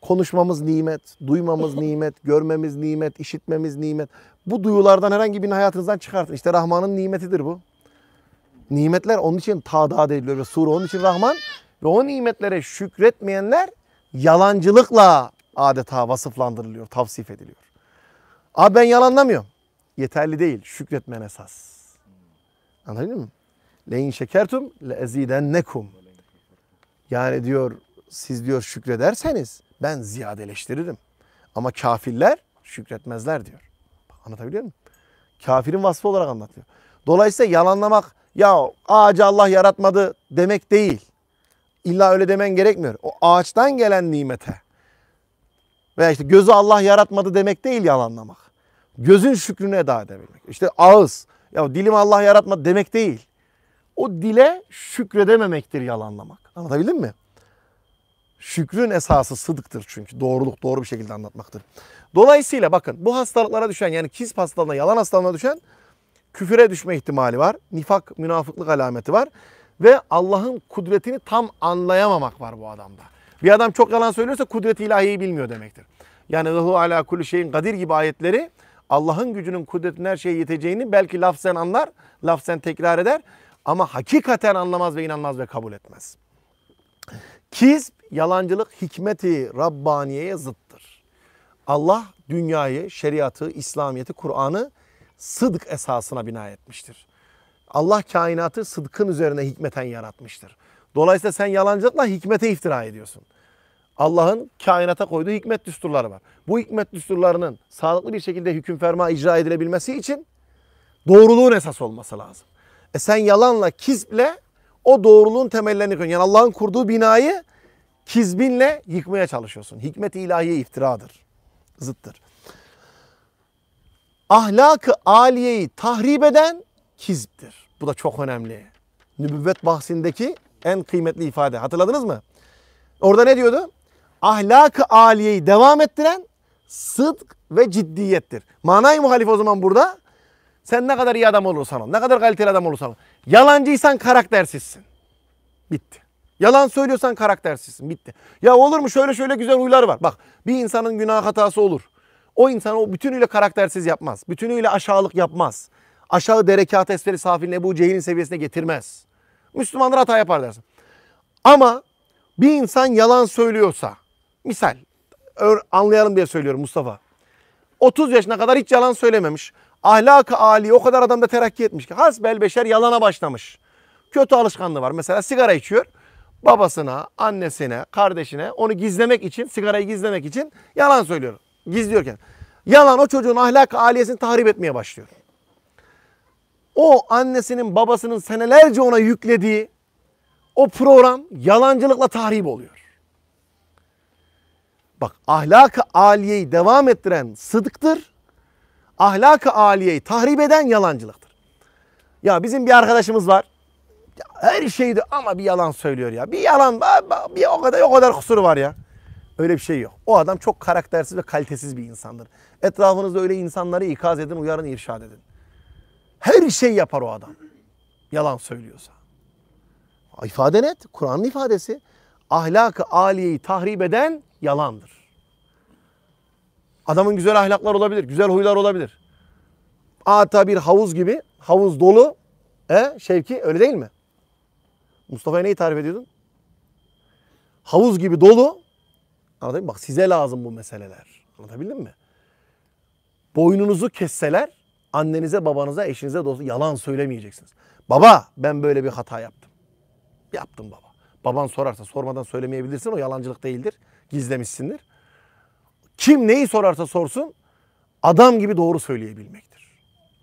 Konuşmamız nimet, duymamız nimet, görmemiz nimet, işitmemiz nimet. Bu duyulardan herhangi birini hayatınızdan çıkartın. İşte Rahman'ın nimetidir bu. Nimetler onun için tadad ediliyor ve sure onun için Rahman ve o nimetlere şükretmeyenler yalancılıkla adeta vasıflandırılıyor, tavsif ediliyor. Abi ben yalanlamıyorum. Yeterli değil şükretmen esas. Anladın mı? lein şekertum le ezidennekum. Yani diyor siz diyor şükrederseniz ben ziyadeleştiririm. Ama kafirler şükretmezler diyor. Anlatabiliyor muyum? Kafirin vasfı olarak anlatıyor. Dolayısıyla yalanlamak ya ağacı Allah yaratmadı demek değil. İlla öyle demen gerekmiyor. O ağaçtan gelen nimete veya işte gözü Allah yaratmadı demek değil yalanlamak. Gözün şükrünü eda edebilmek. İşte ağız ya dilim Allah yaratmadı demek değil o dile şükredememektir yalanlamak. Anlatabildim mi? Şükrün esası sıdıktır çünkü. Doğruluk doğru bir şekilde anlatmaktır. Dolayısıyla bakın bu hastalıklara düşen yani kiz hastalığına yalan hastalığına düşen küfüre düşme ihtimali var. Nifak, münafıklık alameti var. Ve Allah'ın kudretini tam anlayamamak var bu adamda. Bir adam çok yalan söylüyorsa kudreti ilahiyi bilmiyor demektir. Yani hu ala kulli şeyin kadir gibi ayetleri Allah'ın gücünün kudretinin her şeye yeteceğini belki lafzen anlar, lafzen tekrar eder ama hakikaten anlamaz ve inanmaz ve kabul etmez. Kizb, yalancılık hikmeti Rabbaniye'ye zıttır. Allah dünyayı, şeriatı, İslamiyet'i, Kur'an'ı sıdk esasına bina etmiştir. Allah kainatı sıdkın üzerine hikmeten yaratmıştır. Dolayısıyla sen yalancılıkla hikmete iftira ediyorsun. Allah'ın kainata koyduğu hikmet düsturları var. Bu hikmet düsturlarının sağlıklı bir şekilde hüküm ferma icra edilebilmesi için doğruluğun esas olması lazım. E sen yalanla, kizble o doğruluğun temellerini koyuyorsun. Yani Allah'ın kurduğu binayı kizbinle yıkmaya çalışıyorsun. Hikmet-i ilahiye iftiradır, zıttır. Ahlakı aliyeyi tahrip eden kiziptir. Bu da çok önemli. Nübüvvet bahsindeki en kıymetli ifade. Hatırladınız mı? Orada ne diyordu? Ahlakı aliyeyi devam ettiren sıdk ve ciddiyettir. Manayı muhalif o zaman burada sen ne kadar iyi adam olursan ol, ne kadar kaliteli adam olursan ol. Yalancıysan karaktersizsin. Bitti. Yalan söylüyorsan karaktersizsin. Bitti. Ya olur mu şöyle şöyle güzel huylar var. Bak bir insanın günah hatası olur. O insan o bütünüyle karaktersiz yapmaz. Bütünüyle aşağılık yapmaz. Aşağı derekat esferi safiline bu Cehil'in seviyesine getirmez. Müslümanlar hata yapar dersin. Ama bir insan yalan söylüyorsa misal anlayalım diye söylüyorum Mustafa. 30 yaşına kadar hiç yalan söylememiş ahlak-ı ali o kadar adamda terakki etmiş ki hasbel beşer yalana başlamış. Kötü alışkanlığı var. Mesela sigara içiyor. Babasına, annesine, kardeşine onu gizlemek için, sigarayı gizlemek için yalan söylüyor. Gizliyorken. Yalan o çocuğun ahlak-ı aliyesini tahrip etmeye başlıyor. O annesinin, babasının senelerce ona yüklediği o program yalancılıkla tahrip oluyor. Bak ahlak-ı aliyeyi devam ettiren sıdıktır ahlak-ı aliyeyi tahrip eden yalancılıktır. Ya bizim bir arkadaşımız var. Her şeyde ama bir yalan söylüyor ya. Bir yalan bir o kadar o kadar kusuru var ya. Öyle bir şey yok. O adam çok karaktersiz ve kalitesiz bir insandır. Etrafınızda öyle insanları ikaz edin, uyarın, irşad edin. Her şey yapar o adam. Yalan söylüyorsa. İfade net. Kur'an'ın ifadesi. Ahlak-ı aliyeyi tahrip eden yalandır. Adamın güzel ahlaklar olabilir, güzel huylar olabilir. Ata bir havuz gibi, havuz dolu. E Şevki öyle değil mi? Mustafa'ya neyi tarif ediyordun? Havuz gibi dolu. Anladın mı? Bak size lazım bu meseleler. Anlatabildim mi? Boynunuzu kesseler annenize, babanıza, eşinize, dostu yalan söylemeyeceksiniz. Baba ben böyle bir hata yaptım. Yaptım baba. Baban sorarsa sormadan söylemeyebilirsin o yalancılık değildir. Gizlemişsindir. Kim neyi sorarsa sorsun adam gibi doğru söyleyebilmektir.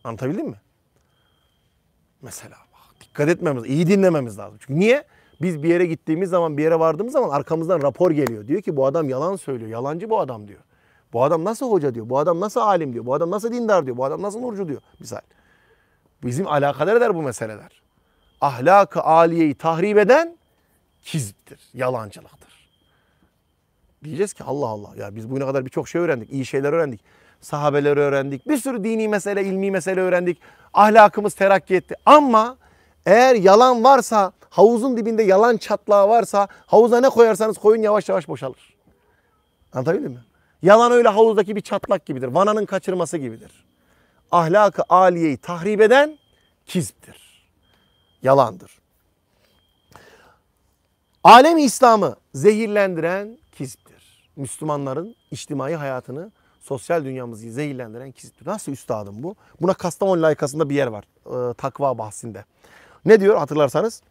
Anlatabildim mi? Mesela bak, dikkat etmemiz, iyi dinlememiz lazım. Çünkü niye? Biz bir yere gittiğimiz zaman, bir yere vardığımız zaman arkamızdan rapor geliyor. Diyor ki bu adam yalan söylüyor, yalancı bu adam diyor. Bu adam nasıl hoca diyor, bu adam nasıl alim diyor, bu adam nasıl dindar diyor, bu adam nasıl nurcu diyor misal. Bizim alakadar eder bu meseleler. Ahlakı aliyeyi tahrip eden kiziptir, yalancılıktır. Diyeceğiz ki Allah Allah ya biz bugüne kadar birçok şey öğrendik. iyi şeyler öğrendik. Sahabeleri öğrendik. Bir sürü dini mesele, ilmi mesele öğrendik. Ahlakımız terakki etti. Ama eğer yalan varsa, havuzun dibinde yalan çatlağı varsa havuza ne koyarsanız koyun yavaş yavaş boşalır. Anlatabildim mi? Yalan öyle havuzdaki bir çatlak gibidir. Vananın kaçırması gibidir. Ahlakı aliyeyi tahrip eden kizptir. Yalandır. Alem İslam'ı zehirlendiren Müslümanların içtimai hayatını, sosyal dünyamızı zehirlendiren kişidir. Nasıl üstadım bu? Buna Kastamonu layıkasında bir yer var. E, takva bahsinde. Ne diyor hatırlarsanız?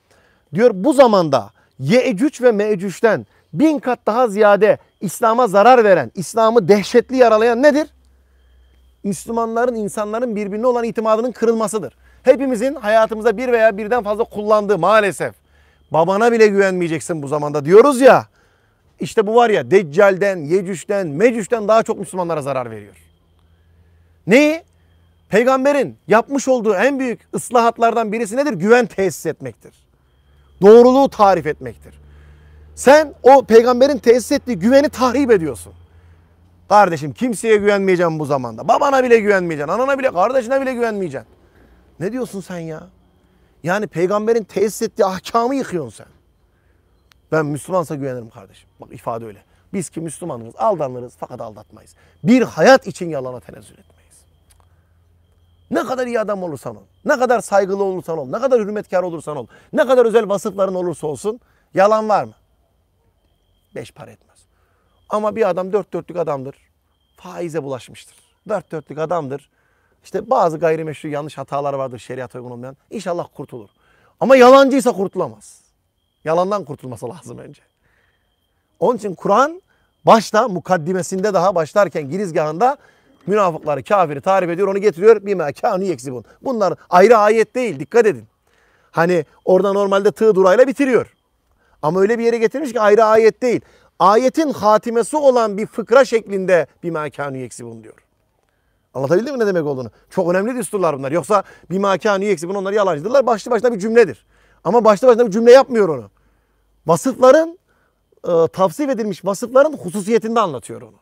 Diyor bu zamanda Ye'cüc ve Me'cüc'ten bin kat daha ziyade İslam'a zarar veren, İslam'ı dehşetli yaralayan nedir? Müslümanların, insanların birbirine olan itimadının kırılmasıdır. Hepimizin hayatımıza bir veya birden fazla kullandığı maalesef. Babana bile güvenmeyeceksin bu zamanda diyoruz ya. İşte bu var ya Deccal'den, Yecüş'ten, Mecüş'ten daha çok Müslümanlara zarar veriyor. Neyi? Peygamberin yapmış olduğu en büyük ıslahatlardan birisi nedir? Güven tesis etmektir. Doğruluğu tarif etmektir. Sen o peygamberin tesis ettiği güveni tahrip ediyorsun. Kardeşim kimseye güvenmeyeceğim bu zamanda. Babana bile güvenmeyeceksin. Anana bile, kardeşine bile güvenmeyeceksin. Ne diyorsun sen ya? Yani peygamberin tesis ettiği ahkamı yıkıyorsun sen. Ben Müslümansa güvenirim kardeşim. Bak ifade öyle. Biz ki Müslümanız aldanırız fakat aldatmayız. Bir hayat için yalana tenezzül etmeyiz. Ne kadar iyi adam olursan ol, ne kadar saygılı olursan ol, ne kadar hürmetkar olursan ol, ne kadar özel vasıfların olursa olsun yalan var mı? Beş para etmez. Ama bir adam dört dörtlük adamdır. Faize bulaşmıştır. Dört dörtlük adamdır. İşte bazı gayrimeşru yanlış hatalar vardır şeriat uygun olmayan. İnşallah kurtulur. Ama yalancıysa kurtulamaz. Yalandan kurtulması lazım önce. Onun için Kur'an başta mukaddimesinde daha başlarken girizgahında münafıkları, kafiri tarif ediyor. Onu getiriyor. Bir mekânü yeksibun. Bunlar ayrı ayet değil. Dikkat edin. Hani orada normalde tığ durayla bitiriyor. Ama öyle bir yere getirmiş ki ayrı ayet değil. Ayetin hatimesi olan bir fıkra şeklinde bir mekânü yeksibun diyor. Anlatabildim mi ne demek olduğunu? Çok önemli düsturlar bunlar. Yoksa bir mekânü yeksibun onlar yalancıdırlar. Başlı başına bir cümledir. Ama başta başta bir cümle yapmıyor onu. Vasıfların e, tavsif edilmiş vasıfların hususiyetinde anlatıyor onu.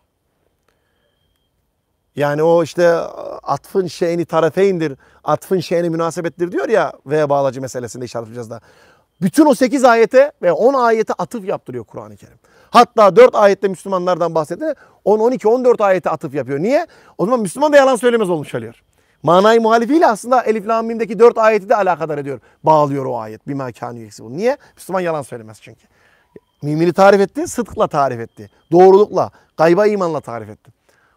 Yani o işte atfın şeyini tarafeindir, atfın şeyini münasebettir diyor ya ve bağlacı meselesinde işaret edeceğiz da. Bütün o 8 ayete ve 10 ayete atıf yaptırıyor Kur'an-ı Kerim. Hatta 4 ayette Müslümanlardan bahsediyor. 10, 12, 14 ayete atıf yapıyor. Niye? O zaman Müslüman da yalan söylemez olmuş oluyor. Manayı muhalifiyle aslında Elif Lam Mim'deki 4 ayeti de alakadar ediyor. Bağlıyor o ayet. Bir mekânü yeksi Niye? Müslüman yalan söylemez çünkü. Mümini tarif etti, sıdkla tarif etti. Doğrulukla, gayba imanla tarif etti.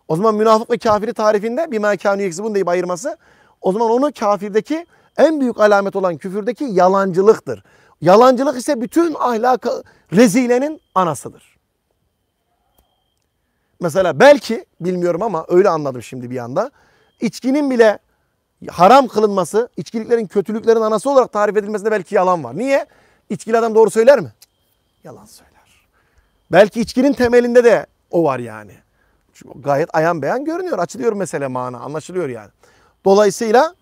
O zaman münafık ve kafiri tarifinde bir mekânü bunu deyip ayırması o zaman onu kafirdeki en büyük alamet olan küfürdeki yalancılıktır. Yalancılık ise bütün ahlak rezilenin anasıdır. Mesela belki bilmiyorum ama öyle anladım şimdi bir anda içkinin bile haram kılınması, içkiliklerin kötülüklerin anası olarak tarif edilmesinde belki yalan var. Niye? İçkili adam doğru söyler mi? Yalan söyler. Belki içkinin temelinde de o var yani. Çünkü gayet ayan beyan görünüyor. Açılıyor mesele mana anlaşılıyor yani. Dolayısıyla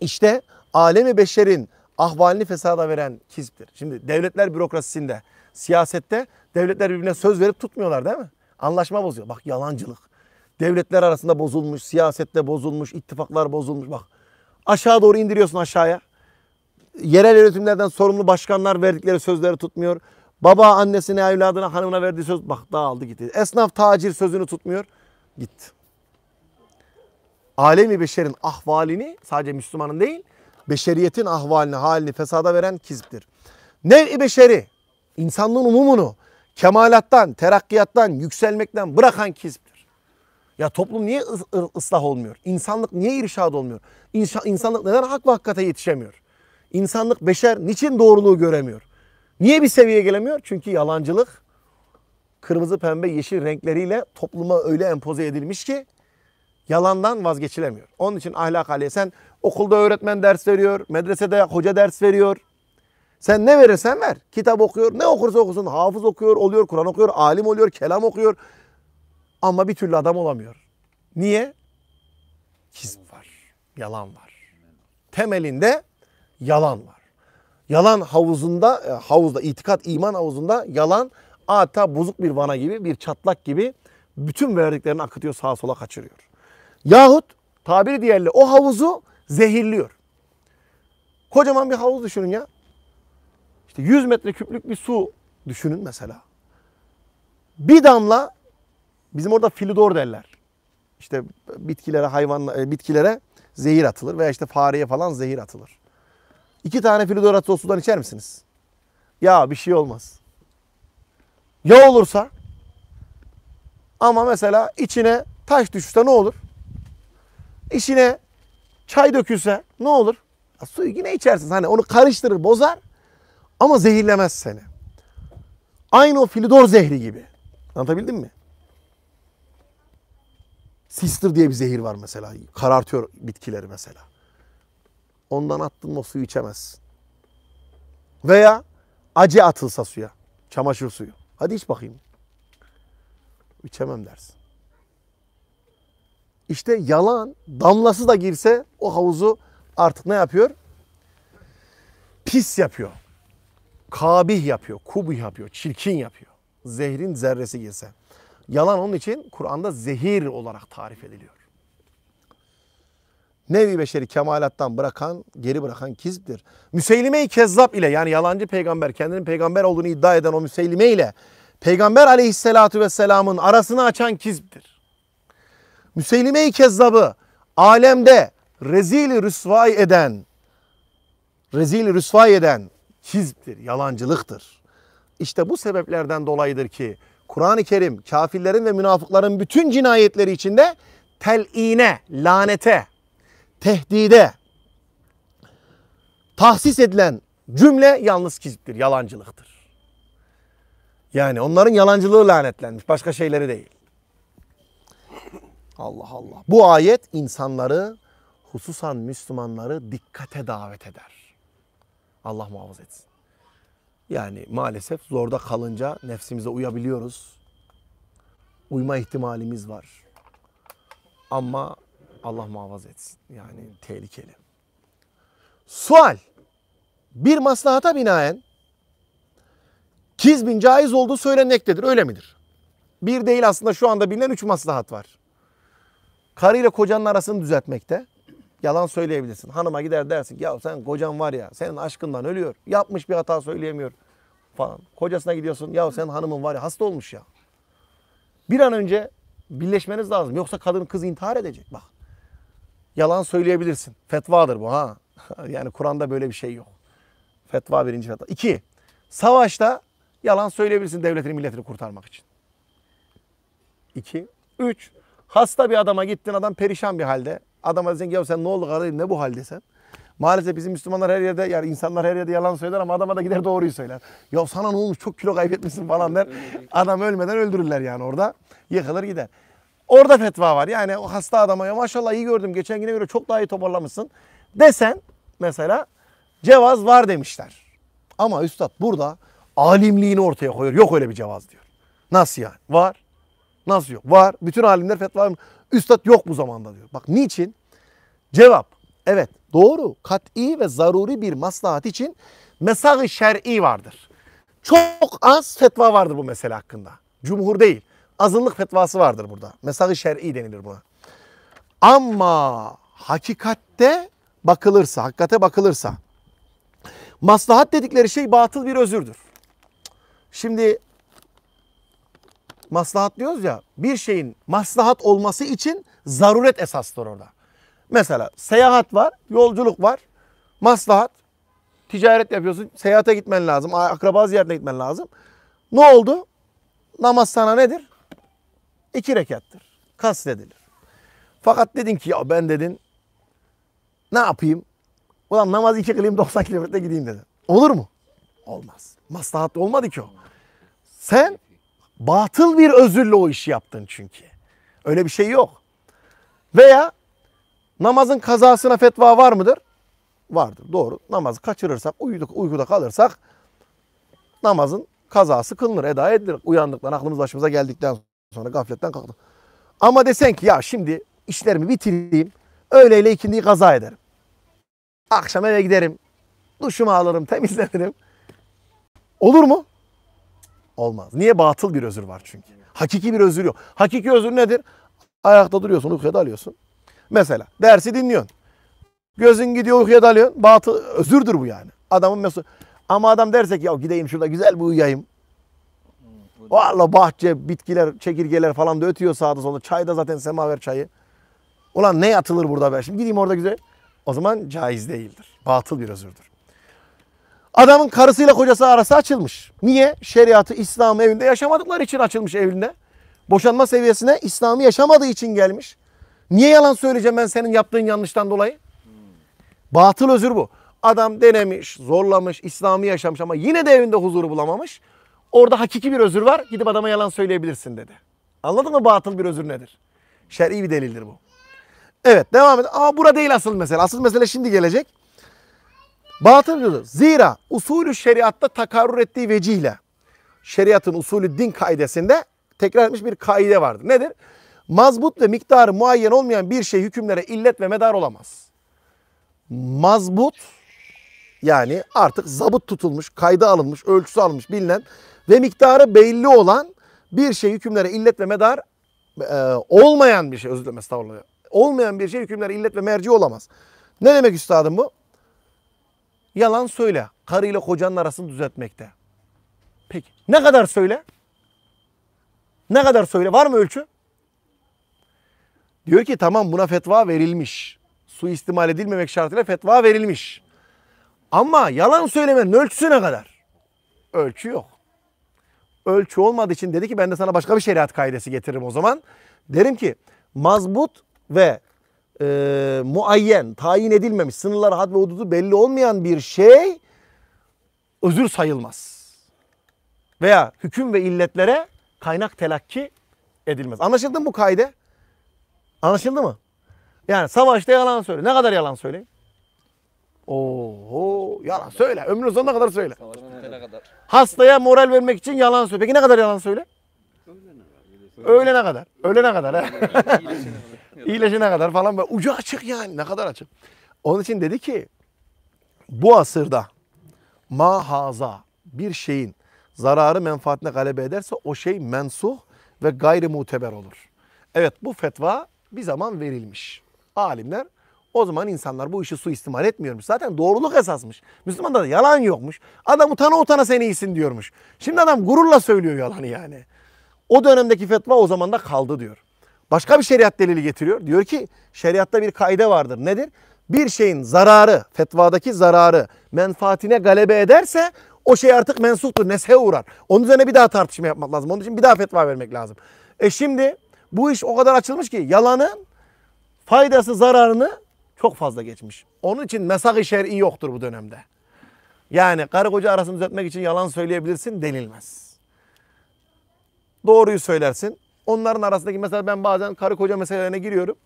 işte alemi beşerin ahvalini fesada veren kizptir. Şimdi devletler bürokrasisinde, siyasette devletler birbirine söz verip tutmuyorlar değil mi? Anlaşma bozuyor. Bak yalancılık. Devletler arasında bozulmuş, siyasette bozulmuş, ittifaklar bozulmuş. Bak aşağı doğru indiriyorsun aşağıya. Yerel yönetimlerden sorumlu başkanlar verdikleri sözleri tutmuyor. Baba annesine, evladına, hanımına verdiği söz bak dağıldı gitti. Esnaf tacir sözünü tutmuyor. Gitti. Alemi beşerin ahvalini sadece Müslümanın değil, beşeriyetin ahvalini, halini fesada veren kiziptir. nev beşeri, insanlığın umumunu kemalattan, terakkiyattan, yükselmekten bırakan kiziptir. Ya toplum niye ıslah olmuyor? İnsanlık niye irşad olmuyor? İnşa, insanlık neden hak ve hakikate yetişemiyor? İnsanlık beşer niçin doğruluğu göremiyor? Niye bir seviyeye gelemiyor? Çünkü yalancılık kırmızı pembe yeşil renkleriyle topluma öyle empoze edilmiş ki yalandan vazgeçilemiyor. Onun için ahlak hali sen okulda öğretmen ders veriyor, medresede hoca ders veriyor. Sen ne verirsen ver. Kitap okuyor, ne okursa okusun hafız okuyor, oluyor, Kur'an okuyor, alim oluyor, kelam okuyor, ama bir türlü adam olamıyor. Niye? Kizm var. Yalan var. Temelinde yalan var. Yalan havuzunda, e, havuzda, itikat, iman havuzunda yalan adeta bozuk bir vana gibi, bir çatlak gibi bütün verdiklerini akıtıyor, sağa sola kaçırıyor. Yahut tabiri diğerle o havuzu zehirliyor. Kocaman bir havuz düşünün ya. İşte 100 metre küplük bir su düşünün mesela. Bir damla Bizim orada filidor derler. İşte bitkilere, hayvan e, bitkilere zehir atılır veya işte fareye falan zehir atılır. İki tane filidor atılsa sudan içer misiniz? Ya bir şey olmaz. Ya olursa? Ama mesela içine taş düşse ne olur? İçine çay dökülse ne olur? Ya suyu yine içersin. Hani onu karıştırır, bozar ama zehirlemez seni. Aynı o filidor zehri gibi. Anlatabildim mi? Sister diye bir zehir var mesela. Karartıyor bitkileri mesela. Ondan attın o suyu içemezsin. Veya acı atılsa suya. Çamaşır suyu. Hadi iç bakayım. İçemem dersin. İşte yalan damlası da girse o havuzu artık ne yapıyor? Pis yapıyor. Kabih yapıyor, kubih yapıyor, çirkin yapıyor. Zehrin zerresi girse. Yalan onun için Kur'an'da zehir olarak tarif ediliyor. Nevi beşeri kemalattan bırakan, geri bırakan kizdir. Müseylime-i Kezzap ile yani yalancı peygamber, kendinin peygamber olduğunu iddia eden o Müseylime ile peygamber aleyhissalatu vesselamın arasını açan kizdir. Müseylime-i Kezzap'ı alemde rezil rüsvay eden, rezil rüsvay eden kizdir, yalancılıktır. İşte bu sebeplerden dolayıdır ki Kur'an-ı Kerim kafirlerin ve münafıkların bütün cinayetleri içinde tel'ine, lanete, tehdide tahsis edilen cümle yalnız kiziptir, yalancılıktır. Yani onların yalancılığı lanetlenmiş, başka şeyleri değil. Allah Allah. Bu ayet insanları, hususan Müslümanları dikkate davet eder. Allah muhafaza etsin. Yani maalesef zorda kalınca nefsimize uyabiliyoruz. Uyma ihtimalimiz var. Ama Allah muhafaza etsin. Yani tehlikeli. Sual. Bir maslahata binaen kizbin caiz olduğu söylenmektedir. Öyle midir? Bir değil aslında şu anda bilinen üç maslahat var. Karı ile kocanın arasını düzeltmekte. Yalan söyleyebilirsin. Hanıma gider dersin ki ya sen kocan var ya senin aşkından ölüyor. Yapmış bir hata söyleyemiyor falan. Kocasına gidiyorsun ya sen hanımın var ya hasta olmuş ya. Bir an önce birleşmeniz lazım. Yoksa kadın kız intihar edecek bak. Yalan söyleyebilirsin. Fetvadır bu ha. yani Kur'an'da böyle bir şey yok. Fetva birinci fetva. İki, savaşta yalan söyleyebilirsin devletini milletini kurtarmak için. İki, üç, hasta bir adama gittin adam perişan bir halde. Adama desen ki ya sen ne oldu kardeşim ne bu halde sen? Maalesef bizim Müslümanlar her yerde yani insanlar her yerde yalan söyler ama adama da gider doğruyu söyler. Ya sana ne olmuş çok kilo kaybetmişsin falan der. Adam ölmeden öldürürler yani orada. Yıkılır gider. Orada fetva var. Yani o hasta adama ya maşallah iyi gördüm geçen güne göre çok daha iyi toparlamışsın desen mesela cevaz var demişler. Ama üstad burada alimliğini ortaya koyuyor. Yok öyle bir cevaz diyor. Nasıl yani? Var. Nasıl yok? Var. Bütün alimler fetva Üstad yok bu zamanda diyor. Bak niçin? Cevap. Evet doğru kat'i ve zaruri bir maslahat için mesaj-ı şer'i vardır. Çok az fetva vardır bu mesele hakkında. Cumhur değil. Azınlık fetvası vardır burada. Mesaj-ı şer'i denilir buna. Ama hakikatte bakılırsa, hakikate bakılırsa maslahat dedikleri şey batıl bir özürdür. Şimdi maslahat diyoruz ya bir şeyin maslahat olması için zaruret esastır orada. Mesela seyahat var, yolculuk var, maslahat, ticaret yapıyorsun, seyahate gitmen lazım, akraba ziyaretine gitmen lazım. Ne oldu? Namaz sana nedir? İki rekattır. Kastedilir. Fakat dedin ki ya ben dedin ne yapayım? Ulan namaz iki kılayım 90 kilometre gideyim dedin. Olur mu? Olmaz. Maslahat olmadı ki o. Sen Batıl bir özürle o işi yaptın çünkü. Öyle bir şey yok. Veya namazın kazasına fetva var mıdır? Vardır doğru. Namazı kaçırırsak, uyuduk, uykuda kalırsak namazın kazası kılınır, eda edilir. Uyandıktan, aklımız başımıza geldikten sonra gafletten kalktık. Ama desen ki ya şimdi işlerimi bitireyim, öğleyle ikindiyi kaza ederim. Akşam eve giderim, duşumu alırım, temizlenirim. Olur mu? Olmaz. Niye? Batıl bir özür var çünkü. Hakiki bir özür yok. Hakiki özür nedir? Ayakta duruyorsun, uykuya dalıyorsun. Mesela dersi dinliyorsun. Gözün gidiyor uykuya dalıyorsun. Batıl özürdür bu yani. Adamın mesela Ama adam derse ki ya gideyim şurada güzel bir uyuyayım. Valla bahçe, bitkiler, çekirgeler falan da ötüyor sağda solda. Çay da zaten semaver çayı. Ulan ne yatılır burada ben? Şimdi gideyim orada güzel. O zaman caiz değildir. Batıl bir özürdür. Adamın karısıyla kocası arası açılmış. Niye? Şeriatı, İslam'ı evinde yaşamadıkları için açılmış evinde. Boşanma seviyesine İslam'ı yaşamadığı için gelmiş. Niye yalan söyleyeceğim ben senin yaptığın yanlıştan dolayı? Batıl özür bu. Adam denemiş, zorlamış, İslam'ı yaşamış ama yine de evinde huzuru bulamamış. Orada hakiki bir özür var. Gidip adama yalan söyleyebilirsin dedi. Anladın mı batıl bir özür nedir? Şer'i bir delildir bu. Evet devam et. Ama bura değil asıl mesele. Asıl mesele şimdi gelecek. Batılıdır. Zira usulü şeriatta takarrur ettiği vecihle şeriatın usulü din kaidesinde tekrar etmiş bir kaide vardır. Nedir? Mazbut ve miktarı muayyen olmayan bir şey hükümlere illet ve medar olamaz. Mazbut yani artık zabıt tutulmuş, kayda alınmış, ölçüsü alınmış bilinen ve miktarı belli olan bir şey hükümlere illet ve medar e, olmayan bir şey özür dilerim estağfurullah. Olmayan bir şey hükümlere illet ve merci olamaz. Ne demek üstadım bu? yalan söyle. Karıyla kocanın arasını düzeltmekte. Peki ne kadar söyle? Ne kadar söyle? Var mı ölçü? Diyor ki tamam buna fetva verilmiş. su Suistimal edilmemek şartıyla fetva verilmiş. Ama yalan söylemenin ölçüsü ne kadar? Ölçü yok. Ölçü olmadığı için dedi ki ben de sana başka bir şeriat kaidesi getiririm o zaman. Derim ki mazbut ve e, muayyen, tayin edilmemiş, sınırlar, had ve hududu belli olmayan bir şey özür sayılmaz. Veya hüküm ve illetlere kaynak telakki edilmez. Anlaşıldı mı bu kaide? Anlaşıldı mı? Yani savaşta yalan söyle. Ne kadar yalan söyleyeyim? Oho yalan söyle. Ömrünün sonuna kadar söyle. Hastaya moral vermek için yalan söyle. Peki ne kadar yalan söyle? Öğlene kadar. Öğlene kadar. Öğlene kadar. İyileşene kadar falan böyle ucu açık yani ne kadar açık. Onun için dedi ki bu asırda mahaza bir şeyin zararı menfaatine galebe ederse o şey mensuh ve gayri muteber olur. Evet bu fetva bir zaman verilmiş. Alimler o zaman insanlar bu işi suistimal etmiyormuş. Zaten doğruluk esasmış. Müslüman da yalan yokmuş. Adam utana utana sen iyisin diyormuş. Şimdi adam gururla söylüyor yalanı yani. O dönemdeki fetva o zaman da kaldı diyor. Başka bir şeriat delili getiriyor. Diyor ki şeriatta bir kaide vardır. Nedir? Bir şeyin zararı, fetvadaki zararı menfaatine galebe ederse o şey artık mensuptur, neshe uğrar. Onun üzerine bir daha tartışma yapmak lazım. Onun için bir daha fetva vermek lazım. E şimdi bu iş o kadar açılmış ki yalanın faydası zararını çok fazla geçmiş. Onun için mesaj-ı şer'i yoktur bu dönemde. Yani karı koca arasını düzeltmek için yalan söyleyebilirsin denilmez. Doğruyu söylersin Onların arasındaki mesela ben bazen karı koca meselelerine giriyorum.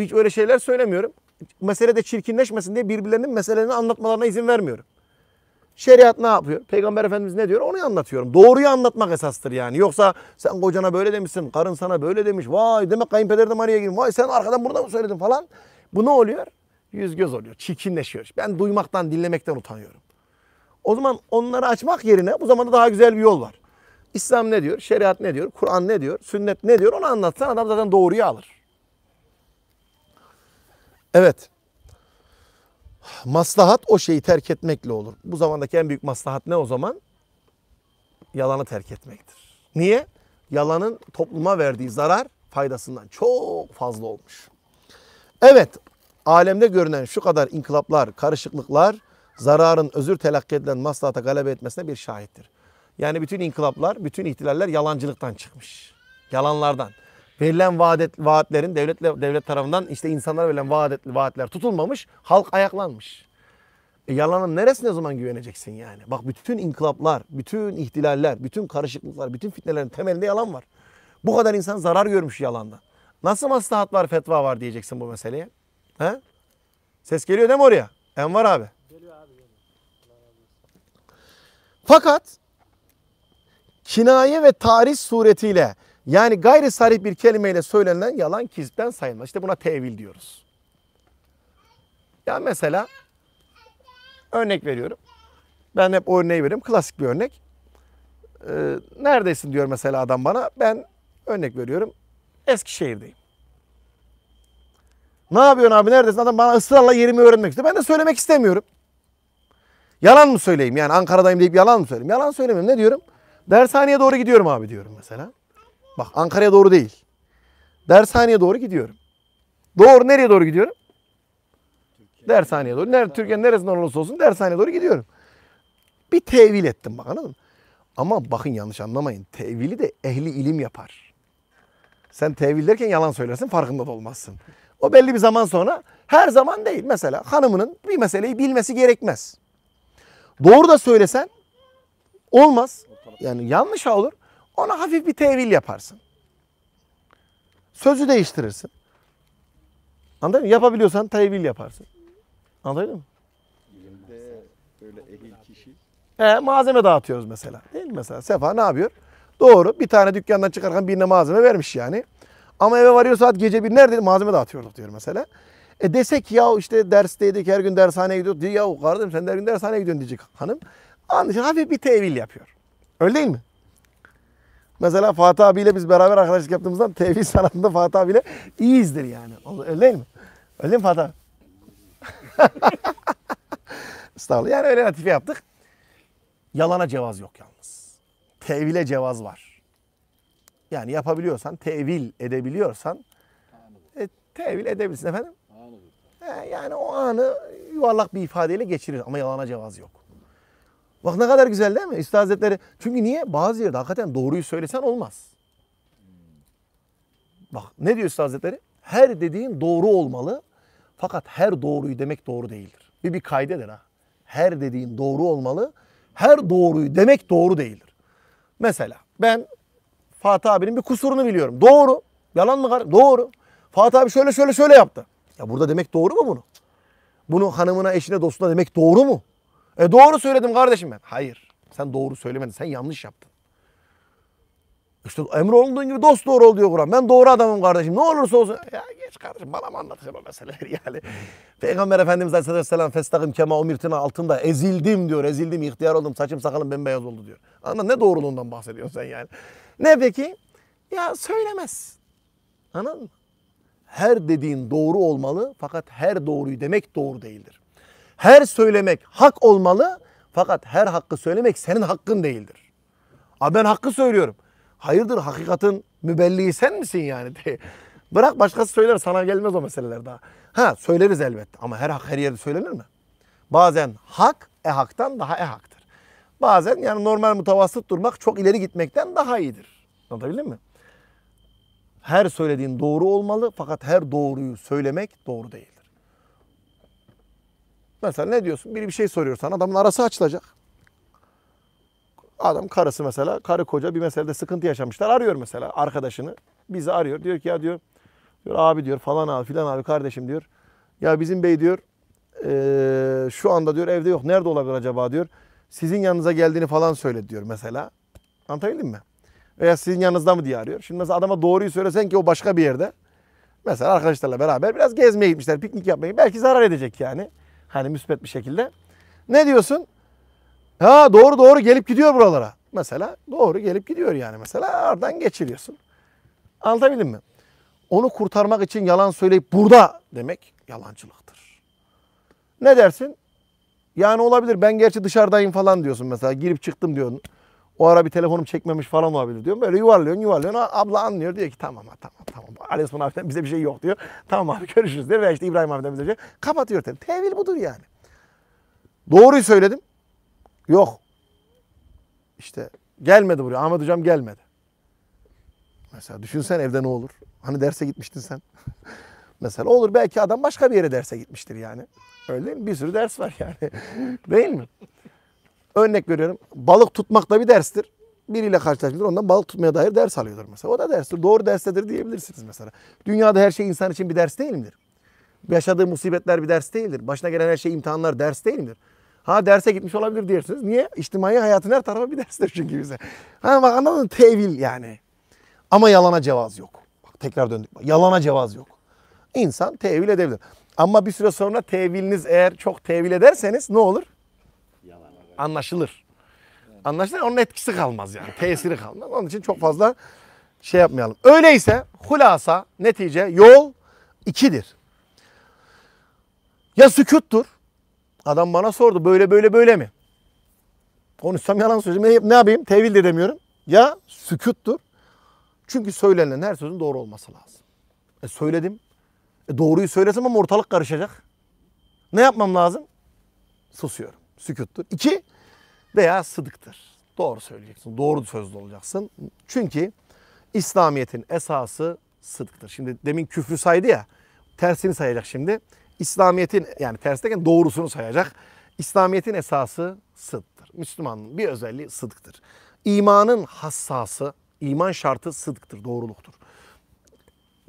Hiç öyle şeyler söylemiyorum. Mesele de çirkinleşmesin diye birbirlerinin meselelerini anlatmalarına izin vermiyorum. Şeriat ne yapıyor? Peygamber Efendimiz ne diyor? Onu anlatıyorum. Doğruyu anlatmak esastır yani. Yoksa sen kocana böyle demişsin, karın sana böyle demiş. Vay demek kayınpeder de Maria'ya girmiş. Vay sen arkadan burada mı söyledin falan. Bu ne oluyor? Yüz göz oluyor. Çirkinleşiyor. Ben duymaktan, dinlemekten utanıyorum. O zaman onları açmak yerine bu zamanda daha güzel bir yol var. İslam ne diyor? Şeriat ne diyor? Kur'an ne diyor? Sünnet ne diyor? Onu anlatsan adam zaten doğruyu alır. Evet. Maslahat o şeyi terk etmekle olur. Bu zamandaki en büyük maslahat ne o zaman? Yalanı terk etmektir. Niye? Yalanın topluma verdiği zarar faydasından çok fazla olmuş. Evet, alemde görünen şu kadar inkılaplar, karışıklıklar zararın özür telakki edilen maslahata galebe etmesine bir şahittir. Yani bütün inkılaplar, bütün ihtilaller yalancılıktan çıkmış. Yalanlardan. Verilen vaadet, vaatlerin devletle devlet tarafından işte insanlara verilen vaadet, vaatler tutulmamış, halk ayaklanmış. E yalanın neresine zaman güveneceksin yani? Bak bütün inkılaplar, bütün ihtilaller, bütün karışıklıklar, bütün fitnelerin temelinde yalan var. Bu kadar insan zarar görmüş yalandan. Nasıl maslahat var, fetva var diyeceksin bu meseleye? He? Ses geliyor değil mi oraya? var abi. Geliyor abi. Geliyor. Fakat kinaye ve tarih suretiyle yani gayri sarih bir kelimeyle söylenen yalan kizipten sayılmaz. İşte buna tevil diyoruz. Ya yani mesela örnek veriyorum. Ben hep örneği veriyorum. Klasik bir örnek. Ee, neredesin diyor mesela adam bana. Ben örnek veriyorum. Eskişehir'deyim. Ne yapıyorsun abi neredesin? Adam bana ısrarla yerimi öğrenmek istiyor. Ben de söylemek istemiyorum. Yalan mı söyleyeyim yani Ankara'dayım deyip yalan mı söyleyeyim? Yalan söylemiyorum. Ne diyorum? Dershaneye doğru gidiyorum abi diyorum mesela. Bak Ankara'ya doğru değil. Dershaneye doğru gidiyorum. Doğru nereye doğru gidiyorum? Dershaneye doğru. Nerede, Türkiye'nin neresinden olursa olsun dershaneye doğru gidiyorum. Bir tevil ettim bak anladın mı? Ama bakın yanlış anlamayın. Tevili de ehli ilim yapar. Sen tevil derken yalan söylersin farkında da olmazsın. O belli bir zaman sonra her zaman değil. Mesela hanımının bir meseleyi bilmesi gerekmez. Doğru da söylesen olmaz. Yani yanlış olur. Ona hafif bir tevil yaparsın. Sözü değiştirirsin. Anladın mı? Yapabiliyorsan tevil yaparsın. Anladın mı? Bilimde böyle ehil kişi. He, malzeme dağıtıyoruz mesela. Değil mi mesela? Sefa ne yapıyor? Doğru. Bir tane dükkandan çıkarken birine malzeme vermiş yani. Ama eve varıyor saat gece bir nerede malzeme dağıtıyorduk diyor mesela. E desek ya işte dersteydik her gün dershaneye gidiyorduk. Ya kardeşim sen de her gün dershaneye gidiyorsun diyecek hanım. Anlayacak hafif bir tevil yapıyor. Öyle değil mi? Mesela Fatih abiyle biz beraber arkadaşlık yaptığımızdan TV sanatında Fatih abiyle iyiyizdir yani. Öyle değil mi? Öyle değil mi Fatih abi? Estağfurullah. Yani öyle latife yaptık. Yalana cevaz yok yalnız. Tevile cevaz var. Yani yapabiliyorsan, tevil edebiliyorsan e, tevil edebilirsin efendim. E, yani o anı yuvarlak bir ifadeyle geçirir ama yalana cevaz yok. Bak ne kadar güzel değil mi? Üstad Hazretleri. Çünkü niye? Bazı yerde hakikaten doğruyu söylesen olmaz. Bak ne diyor Üstad Hazretleri? Her dediğin doğru olmalı. Fakat her doğruyu demek doğru değildir. Bir bir kaydeder ha. Her dediğin doğru olmalı. Her doğruyu demek doğru değildir. Mesela ben Fatih abinin bir kusurunu biliyorum. Doğru. Yalan mı? Kar- doğru. Fatih abi şöyle şöyle şöyle yaptı. Ya burada demek doğru mu bunu? Bunu hanımına, eşine, dostuna demek doğru mu? E doğru söyledim kardeşim ben. Hayır. Sen doğru söylemedin. Sen yanlış yaptın. İşte emrolunduğun gibi dost doğru ol diyor Kur'an. Ben doğru adamım kardeşim. Ne olursa olsun. Ya geç kardeşim bana mı anlatacaksın o meseleleri yani. Peygamber Efendimiz Aleyhisselam festakim kema umirtina altında ezildim diyor. Ezildim ihtiyar oldum saçım sakalım bembeyaz oldu diyor. Anla ne doğruluğundan bahsediyorsun sen yani. Ne peki? Ya söylemez. Anladın mı? Her dediğin doğru olmalı fakat her doğruyu demek doğru değildir. Her söylemek hak olmalı fakat her hakkı söylemek senin hakkın değildir. Aa ben hakkı söylüyorum. Hayırdır hakikatin mübelliği sen misin yani? Bırak başkası söyler sana gelmez o meseleler daha. Ha söyleriz elbet ama her hak her yerde söylenir mi? Bazen hak e haktan daha e haktır. Bazen yani normal mutavasıt durmak çok ileri gitmekten daha iyidir. Anlatabildim mi? Her söylediğin doğru olmalı fakat her doğruyu söylemek doğru değil. Mesela ne diyorsun? Biri bir şey soruyor sana. Adamın arası açılacak. Adam karısı mesela, karı koca bir meselede sıkıntı yaşamışlar. Arıyor mesela arkadaşını. Bizi arıyor. Diyor ki ya diyor, diyor abi diyor falan abi filan abi kardeşim diyor. Ya bizim bey diyor ee, şu anda diyor evde yok. Nerede olabilir acaba diyor. Sizin yanınıza geldiğini falan söyledi diyor mesela. Anlatabildim mi? Veya sizin yanınızda mı diye arıyor. Şimdi mesela adama doğruyu söylesen ki o başka bir yerde. Mesela arkadaşlarla beraber biraz gezmeye gitmişler, piknik yapmayı. Belki zarar edecek yani. Hani müsbet bir şekilde. Ne diyorsun? Ha doğru doğru gelip gidiyor buralara. Mesela doğru gelip gidiyor yani mesela aradan geçiriyorsun. Anlatabildim mi? Onu kurtarmak için yalan söyleyip burada demek yalancılıktır. Ne dersin? Yani olabilir ben gerçi dışarıdayım falan diyorsun mesela girip çıktım diyorsun. O ara bir telefonum çekmemiş falan olabilir diyorum. Böyle yuvarlıyorsun yuvarlıyorsun. Abla anlıyor diyor ki tamam tamam tamam. Ali Osman abiden bize bir şey yok diyor. Tamam abi görüşürüz diyor. Ve işte İbrahim abiden bize bir şey. Kapatıyor tabii. Tevil budur yani. Doğruyu söyledim. Yok. İşte gelmedi buraya. Ahmet hocam gelmedi. Mesela düşünsen evde ne olur? Hani derse gitmiştin sen. Mesela olur belki adam başka bir yere derse gitmiştir yani. Öyle değil mi? Bir sürü ders var yani. değil mi? Örnek veriyorum. Balık tutmak da bir derstir. Biriyle karşılaşmıştır. Ondan balık tutmaya dair ders alıyordur mesela. O da derstir. Doğru derstedir diyebilirsiniz mesela. Dünyada her şey insan için bir ders değil midir? Yaşadığı musibetler bir ders değildir. Başına gelen her şey imtihanlar ders değil midir? Ha derse gitmiş olabilir diyorsunuz. Niye? İçtimai hayatın her tarafı bir derstir çünkü bize. Ha bak anladın mı? Tevil yani. Ama yalana cevaz yok. Bak tekrar döndük. yalana cevaz yok. İnsan tevil edebilir. Ama bir süre sonra teviliniz eğer çok tevil ederseniz ne olur? Anlaşılır. Anlaşılır onun etkisi kalmaz yani. Tesiri kalmaz. Onun için çok fazla şey yapmayalım. Öyleyse hulasa netice yol ikidir. Ya sükuttur. Adam bana sordu böyle böyle böyle mi? Konuşsam yalan söyleyeceğim. Ne yapayım? Tevil de demiyorum. Ya sükuttur. Çünkü söylenen her sözün doğru olması lazım. E söyledim. E doğruyu söylesem ama ortalık karışacak. Ne yapmam lazım? Susuyorum sükuttur. İki veya sıdıktır. Doğru söyleyeceksin. Doğru sözlü olacaksın. Çünkü İslamiyet'in esası sıdıktır. Şimdi demin küfrü saydı ya. Tersini sayacak şimdi. İslamiyet'in yani ters derken doğrusunu sayacak. İslamiyet'in esası sıdıktır. Müslümanın bir özelliği sıdıktır. İmanın hassası, iman şartı sıdıktır, doğruluktur.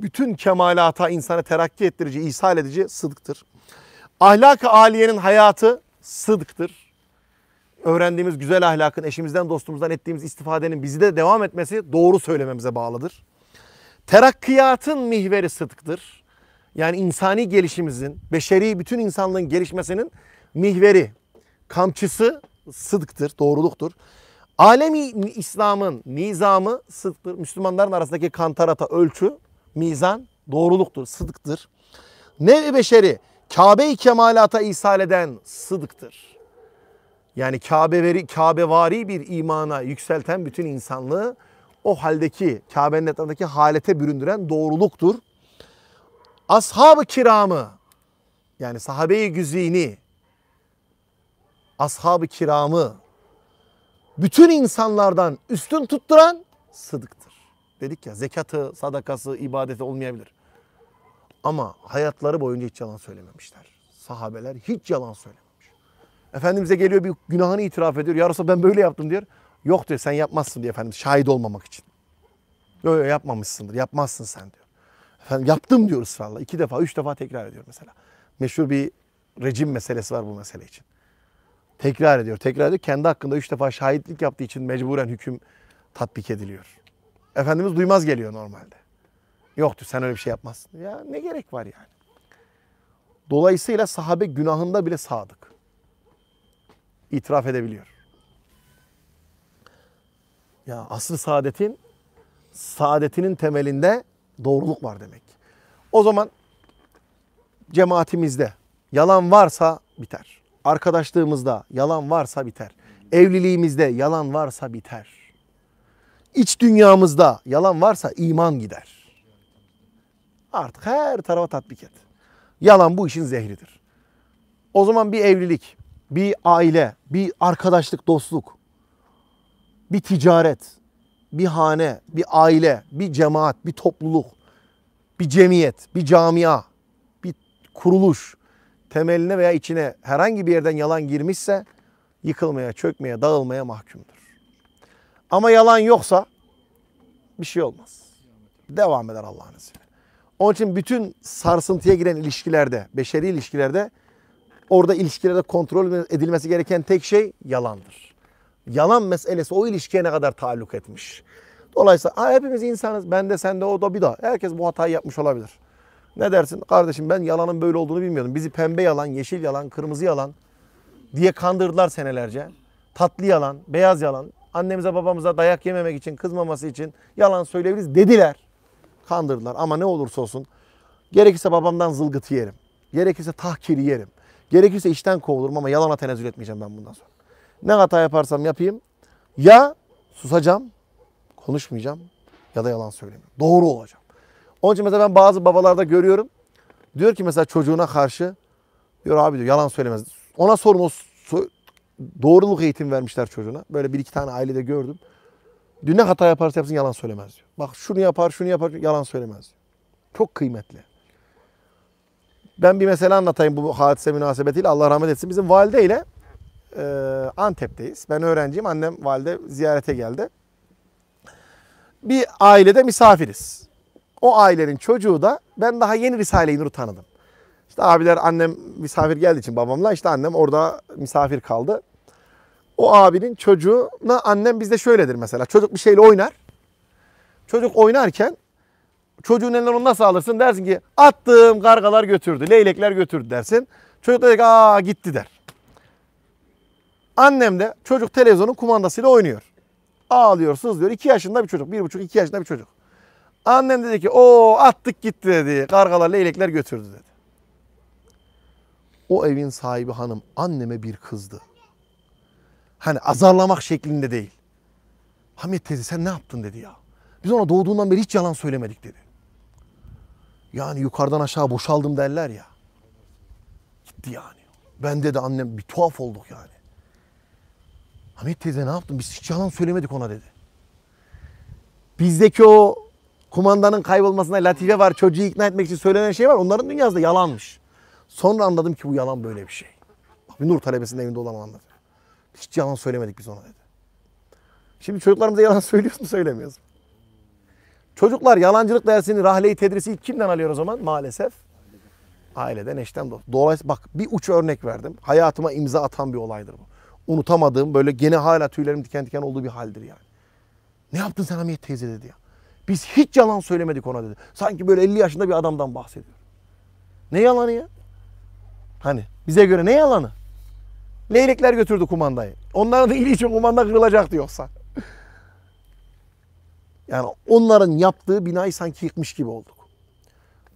Bütün kemalata insana terakki ettirici, ishal edici sıdıktır. Ahlak-ı aliyenin hayatı sıdıktır. Öğrendiğimiz güzel ahlakın, eşimizden, dostumuzdan ettiğimiz istifadenin bizi de devam etmesi doğru söylememize bağlıdır. Terakkiyatın mihveri sıdıktır. Yani insani gelişimizin, beşeri bütün insanlığın gelişmesinin mihveri, kamçısı sıdıktır, doğruluktur. Alemi İslam'ın nizamı sıdıktır. Müslümanların arasındaki kantarata ölçü, mizan doğruluktur, sıdıktır. Ne beşeri Kabe-i kemalata ishal eden sıdıktır. Yani Kabe Kabevari bir imana yükselten bütün insanlığı o haldeki Kabe'nin etrafındaki halete büründüren doğruluktur. Ashab-ı kiramı yani sahabeyi i güzini ashab-ı kiramı bütün insanlardan üstün tutturan sıdıktır. Dedik ya zekatı, sadakası, ibadeti olmayabilir. Ama hayatları boyunca hiç yalan söylememişler. Sahabeler hiç yalan söylememiş. Efendimiz'e geliyor bir günahını itiraf ediyor. Ya Resulallah ben böyle yaptım diyor. Yok diyor sen yapmazsın diyor Efendimiz şahit olmamak için. Yok yok yapmamışsındır yapmazsın sen diyor. Efendim yaptım diyor ısrarla. İki defa üç defa tekrar ediyor mesela. Meşhur bir rejim meselesi var bu mesele için. Tekrar ediyor tekrar ediyor. Kendi hakkında üç defa şahitlik yaptığı için mecburen hüküm tatbik ediliyor. Efendimiz duymaz geliyor normalde. Yoktu. sen öyle bir şey yapmazsın. Ya ne gerek var yani? Dolayısıyla sahabe günahında bile sadık. İtiraf edebiliyor. Ya asıl saadetin saadetinin temelinde doğruluk var demek. O zaman cemaatimizde yalan varsa biter. Arkadaşlığımızda yalan varsa biter. Evliliğimizde yalan varsa biter. İç dünyamızda yalan varsa iman gider. Artık her tarafa tatbik et. Yalan bu işin zehridir. O zaman bir evlilik, bir aile, bir arkadaşlık, dostluk, bir ticaret, bir hane, bir aile, bir cemaat, bir topluluk, bir cemiyet, bir camia, bir kuruluş temeline veya içine herhangi bir yerden yalan girmişse yıkılmaya, çökmeye, dağılmaya mahkumdur. Ama yalan yoksa bir şey olmaz. Devam eder Allah'ın izniyle. Onun için bütün sarsıntıya giren ilişkilerde, beşeri ilişkilerde orada ilişkilerde kontrol edilmesi gereken tek şey yalandır. Yalan meselesi o ilişkiye ne kadar taalluk etmiş. Dolayısıyla hepimiz insanız. Ben de sen de o da bir daha. Herkes bu hatayı yapmış olabilir. Ne dersin? Kardeşim ben yalanın böyle olduğunu bilmiyordum. Bizi pembe yalan, yeşil yalan, kırmızı yalan diye kandırdılar senelerce. Tatlı yalan, beyaz yalan, annemize babamıza dayak yememek için, kızmaması için yalan söyleyebiliriz dediler kandırdılar. Ama ne olursa olsun gerekirse babamdan zılgıtı yerim. Gerekirse tahkiri yerim. Gerekirse işten kovulurum ama yalana tenezzül etmeyeceğim ben bundan sonra. Ne hata yaparsam yapayım ya susacağım, konuşmayacağım ya da yalan söyleyeceğim. Doğru olacağım. Onun için mesela ben bazı babalarda görüyorum. Diyor ki mesela çocuğuna karşı diyor abi diyor yalan söylemez. Ona sorun o doğruluk eğitim vermişler çocuğuna. Böyle bir iki tane ailede gördüm. Diyor ne hata yaparsa yapsın yalan söylemez diyor. Bak şunu yapar, şunu yapar, yalan söylemez diyor. Çok kıymetli. Ben bir mesele anlatayım bu hadise münasebetiyle. Allah rahmet etsin. Bizim valideyle e, Antep'teyiz. Ben öğrenciyim. Annem valide ziyarete geldi. Bir ailede misafiriz. O ailenin çocuğu da ben daha yeni Risale-i Nur tanıdım. İşte abiler annem misafir geldiği için babamla işte annem orada misafir kaldı. O abinin çocuğuna annem bizde şöyledir mesela. Çocuk bir şeyle oynar. Çocuk oynarken çocuğun elinden onu nasıl alırsın dersin ki attığım kargalar götürdü, leylekler götürdü dersin. Çocuk da der ki aa gitti der. Annem de çocuk televizyonun kumandasıyla oynuyor. Ağlıyor, sızlıyor. 2 yaşında bir çocuk. bir buçuk iki yaşında bir çocuk. Annem dedi ki o attık gitti dedi. Kargalar leylekler götürdü dedi. O evin sahibi hanım anneme bir kızdı. Hani azarlamak şeklinde değil. Hamit teyze sen ne yaptın dedi ya. Biz ona doğduğundan beri hiç yalan söylemedik dedi. Yani yukarıdan aşağı boşaldım derler ya. Gitti yani. Ben dedi annem bir tuhaf olduk yani. Hamit teyze ne yaptın? Biz hiç yalan söylemedik ona dedi. Bizdeki o kumandanın kaybolmasına latife var. Çocuğu ikna etmek için söylenen şey var. Onların dünyasında yalanmış. Sonra anladım ki bu yalan böyle bir şey. Bir nur talebesinin evinde olan anladım. Hiç yalan söylemedik biz ona dedi. Şimdi çocuklarımıza yalan söylüyoruz mu söylemiyoruz mu? Çocuklar yalancılık dersini, rahleyi, tedrisi kimden alıyor o zaman? Maalesef. Aileden, eşten. Dolayısıyla bak bir uç örnek verdim. Hayatıma imza atan bir olaydır bu. Unutamadığım böyle gene hala tüylerim diken diken olduğu bir haldir yani. Ne yaptın sen Hamiyet teyze dedi ya. Biz hiç yalan söylemedik ona dedi. Sanki böyle 50 yaşında bir adamdan bahsediyor. Ne yalanı ya? Hani bize göre ne yalanı? Leylekler götürdü kumandayı. Onların da ili için kumanda kırılacaktı yoksa. Yani onların yaptığı binayı sanki yıkmış gibi olduk.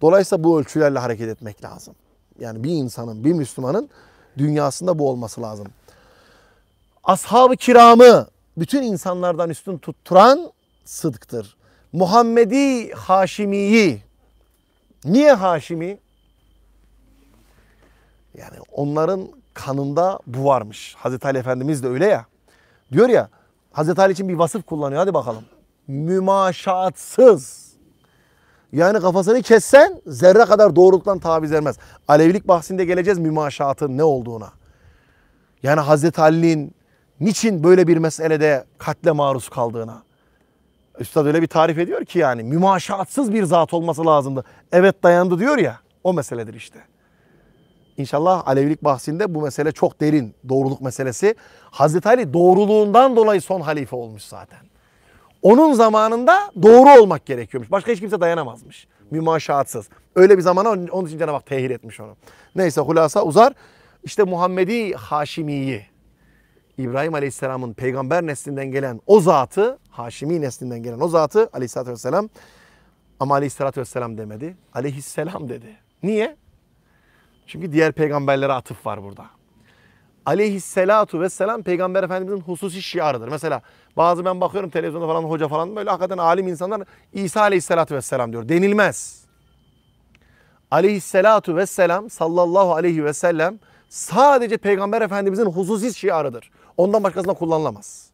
Dolayısıyla bu ölçülerle hareket etmek lazım. Yani bir insanın, bir Müslümanın dünyasında bu olması lazım. Ashab-ı kiramı bütün insanlardan üstün tutturan sıdıktır. Muhammedi Haşimi'yi. Niye Haşimi? Yani onların kanında bu varmış. Hazreti Ali Efendimiz de öyle ya. Diyor ya Hazreti Ali için bir vasıf kullanıyor hadi bakalım. Mümaşatsız. Yani kafasını kessen zerre kadar doğruluktan taviz vermez. Alevilik bahsinde geleceğiz mümaşatın ne olduğuna. Yani Hazreti Ali'nin niçin böyle bir meselede katle maruz kaldığına. Üstad öyle bir tarif ediyor ki yani mümaşatsız bir zat olması lazımdı. Evet dayandı diyor ya o meseledir işte. İnşallah Alevilik bahsinde bu mesele çok derin. Doğruluk meselesi. Hazreti Ali doğruluğundan dolayı son halife olmuş zaten. Onun zamanında doğru olmak gerekiyormuş. Başka hiç kimse dayanamazmış. Mümaşaatsız. Öyle bir zamana onun için Cenab-ı Hak tehir etmiş onu. Neyse hulasa uzar. İşte Muhammedi Haşimi'yi İbrahim Aleyhisselam'ın peygamber neslinden gelen o zatı, Haşimi neslinden gelen o zatı Aleyhisselatü Vesselam ama Aleyhisselatü Vesselam demedi. Aleyhisselam dedi. Niye? Çünkü diğer peygamberlere atıf var burada. Aleyhisselatu vesselam peygamber efendimizin hususi şiarıdır. Mesela bazı ben bakıyorum televizyonda falan hoca falan böyle hakikaten alim insanlar İsa aleyhisselatu vesselam diyor. Denilmez. Aleyhisselatu vesselam sallallahu aleyhi ve sellem sadece peygamber efendimizin hususi şiarıdır. Ondan başkasına kullanılamaz.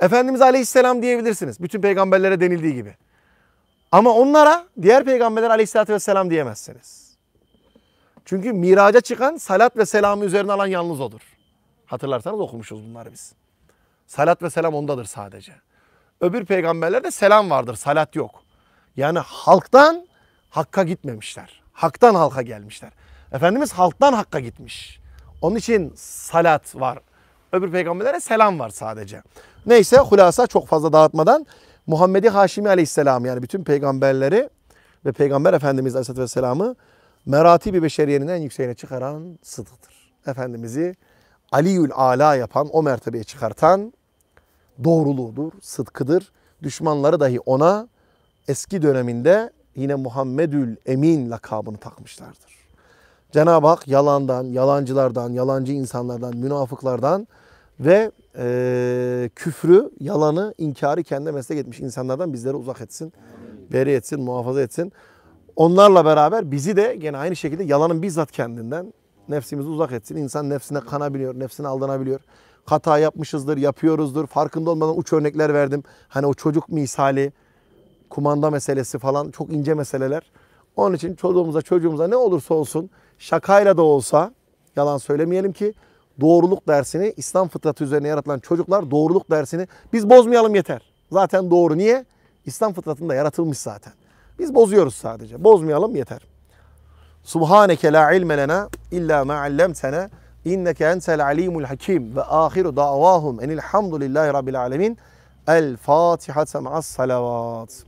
Efendimiz aleyhisselam diyebilirsiniz. Bütün peygamberlere denildiği gibi. Ama onlara diğer peygamberler aleyhissalatü vesselam diyemezsiniz. Çünkü miraca çıkan salat ve selamı üzerine alan yalnız odur. Hatırlarsanız okumuşuz bunları biz. Salat ve selam ondadır sadece. Öbür peygamberlerde selam vardır, salat yok. Yani halktan hakka gitmemişler. Haktan halka gelmişler. Efendimiz halktan hakka gitmiş. Onun için salat var. Öbür peygamberlere selam var sadece. Neyse hulasa çok fazla dağıtmadan Muhammedi Haşimi Aleyhisselam yani bütün peygamberleri ve Peygamber Efendimiz Aleyhisselatü Vesselam'ı Merati bir beşeriyenin en yükseğine çıkaran sıdıktır. Efendimiz'i Aliül Ala yapan, o mertebeye çıkartan doğruluğudur, sıdkıdır. Düşmanları dahi ona eski döneminde yine Muhammedül Emin lakabını takmışlardır. Cenab-ı Hak yalandan, yalancılardan, yalancı insanlardan, münafıklardan ve e, küfrü, yalanı, inkarı kendi meslek etmiş insanlardan bizleri uzak etsin, beri etsin, muhafaza etsin. Onlarla beraber bizi de gene aynı şekilde yalanın bizzat kendinden nefsimizi uzak etsin. İnsan nefsine kanabiliyor, nefsine aldanabiliyor. Hata yapmışızdır, yapıyoruzdur. Farkında olmadan uç örnekler verdim. Hani o çocuk misali, kumanda meselesi falan çok ince meseleler. Onun için çocuğumuza, çocuğumuza ne olursa olsun şakayla da olsa yalan söylemeyelim ki doğruluk dersini İslam fıtratı üzerine yaratılan çocuklar doğruluk dersini biz bozmayalım yeter. Zaten doğru. Niye? İslam fıtratında yaratılmış zaten. Biz bozuyoruz sadece. Bozmayalım yeter. Subhaneke la ilme lena illa ma allamtana inneke entel alimul hakim ve ahiru davahum enilhamdülillahi rabbil alemin. El Fatiha ma'as salavat.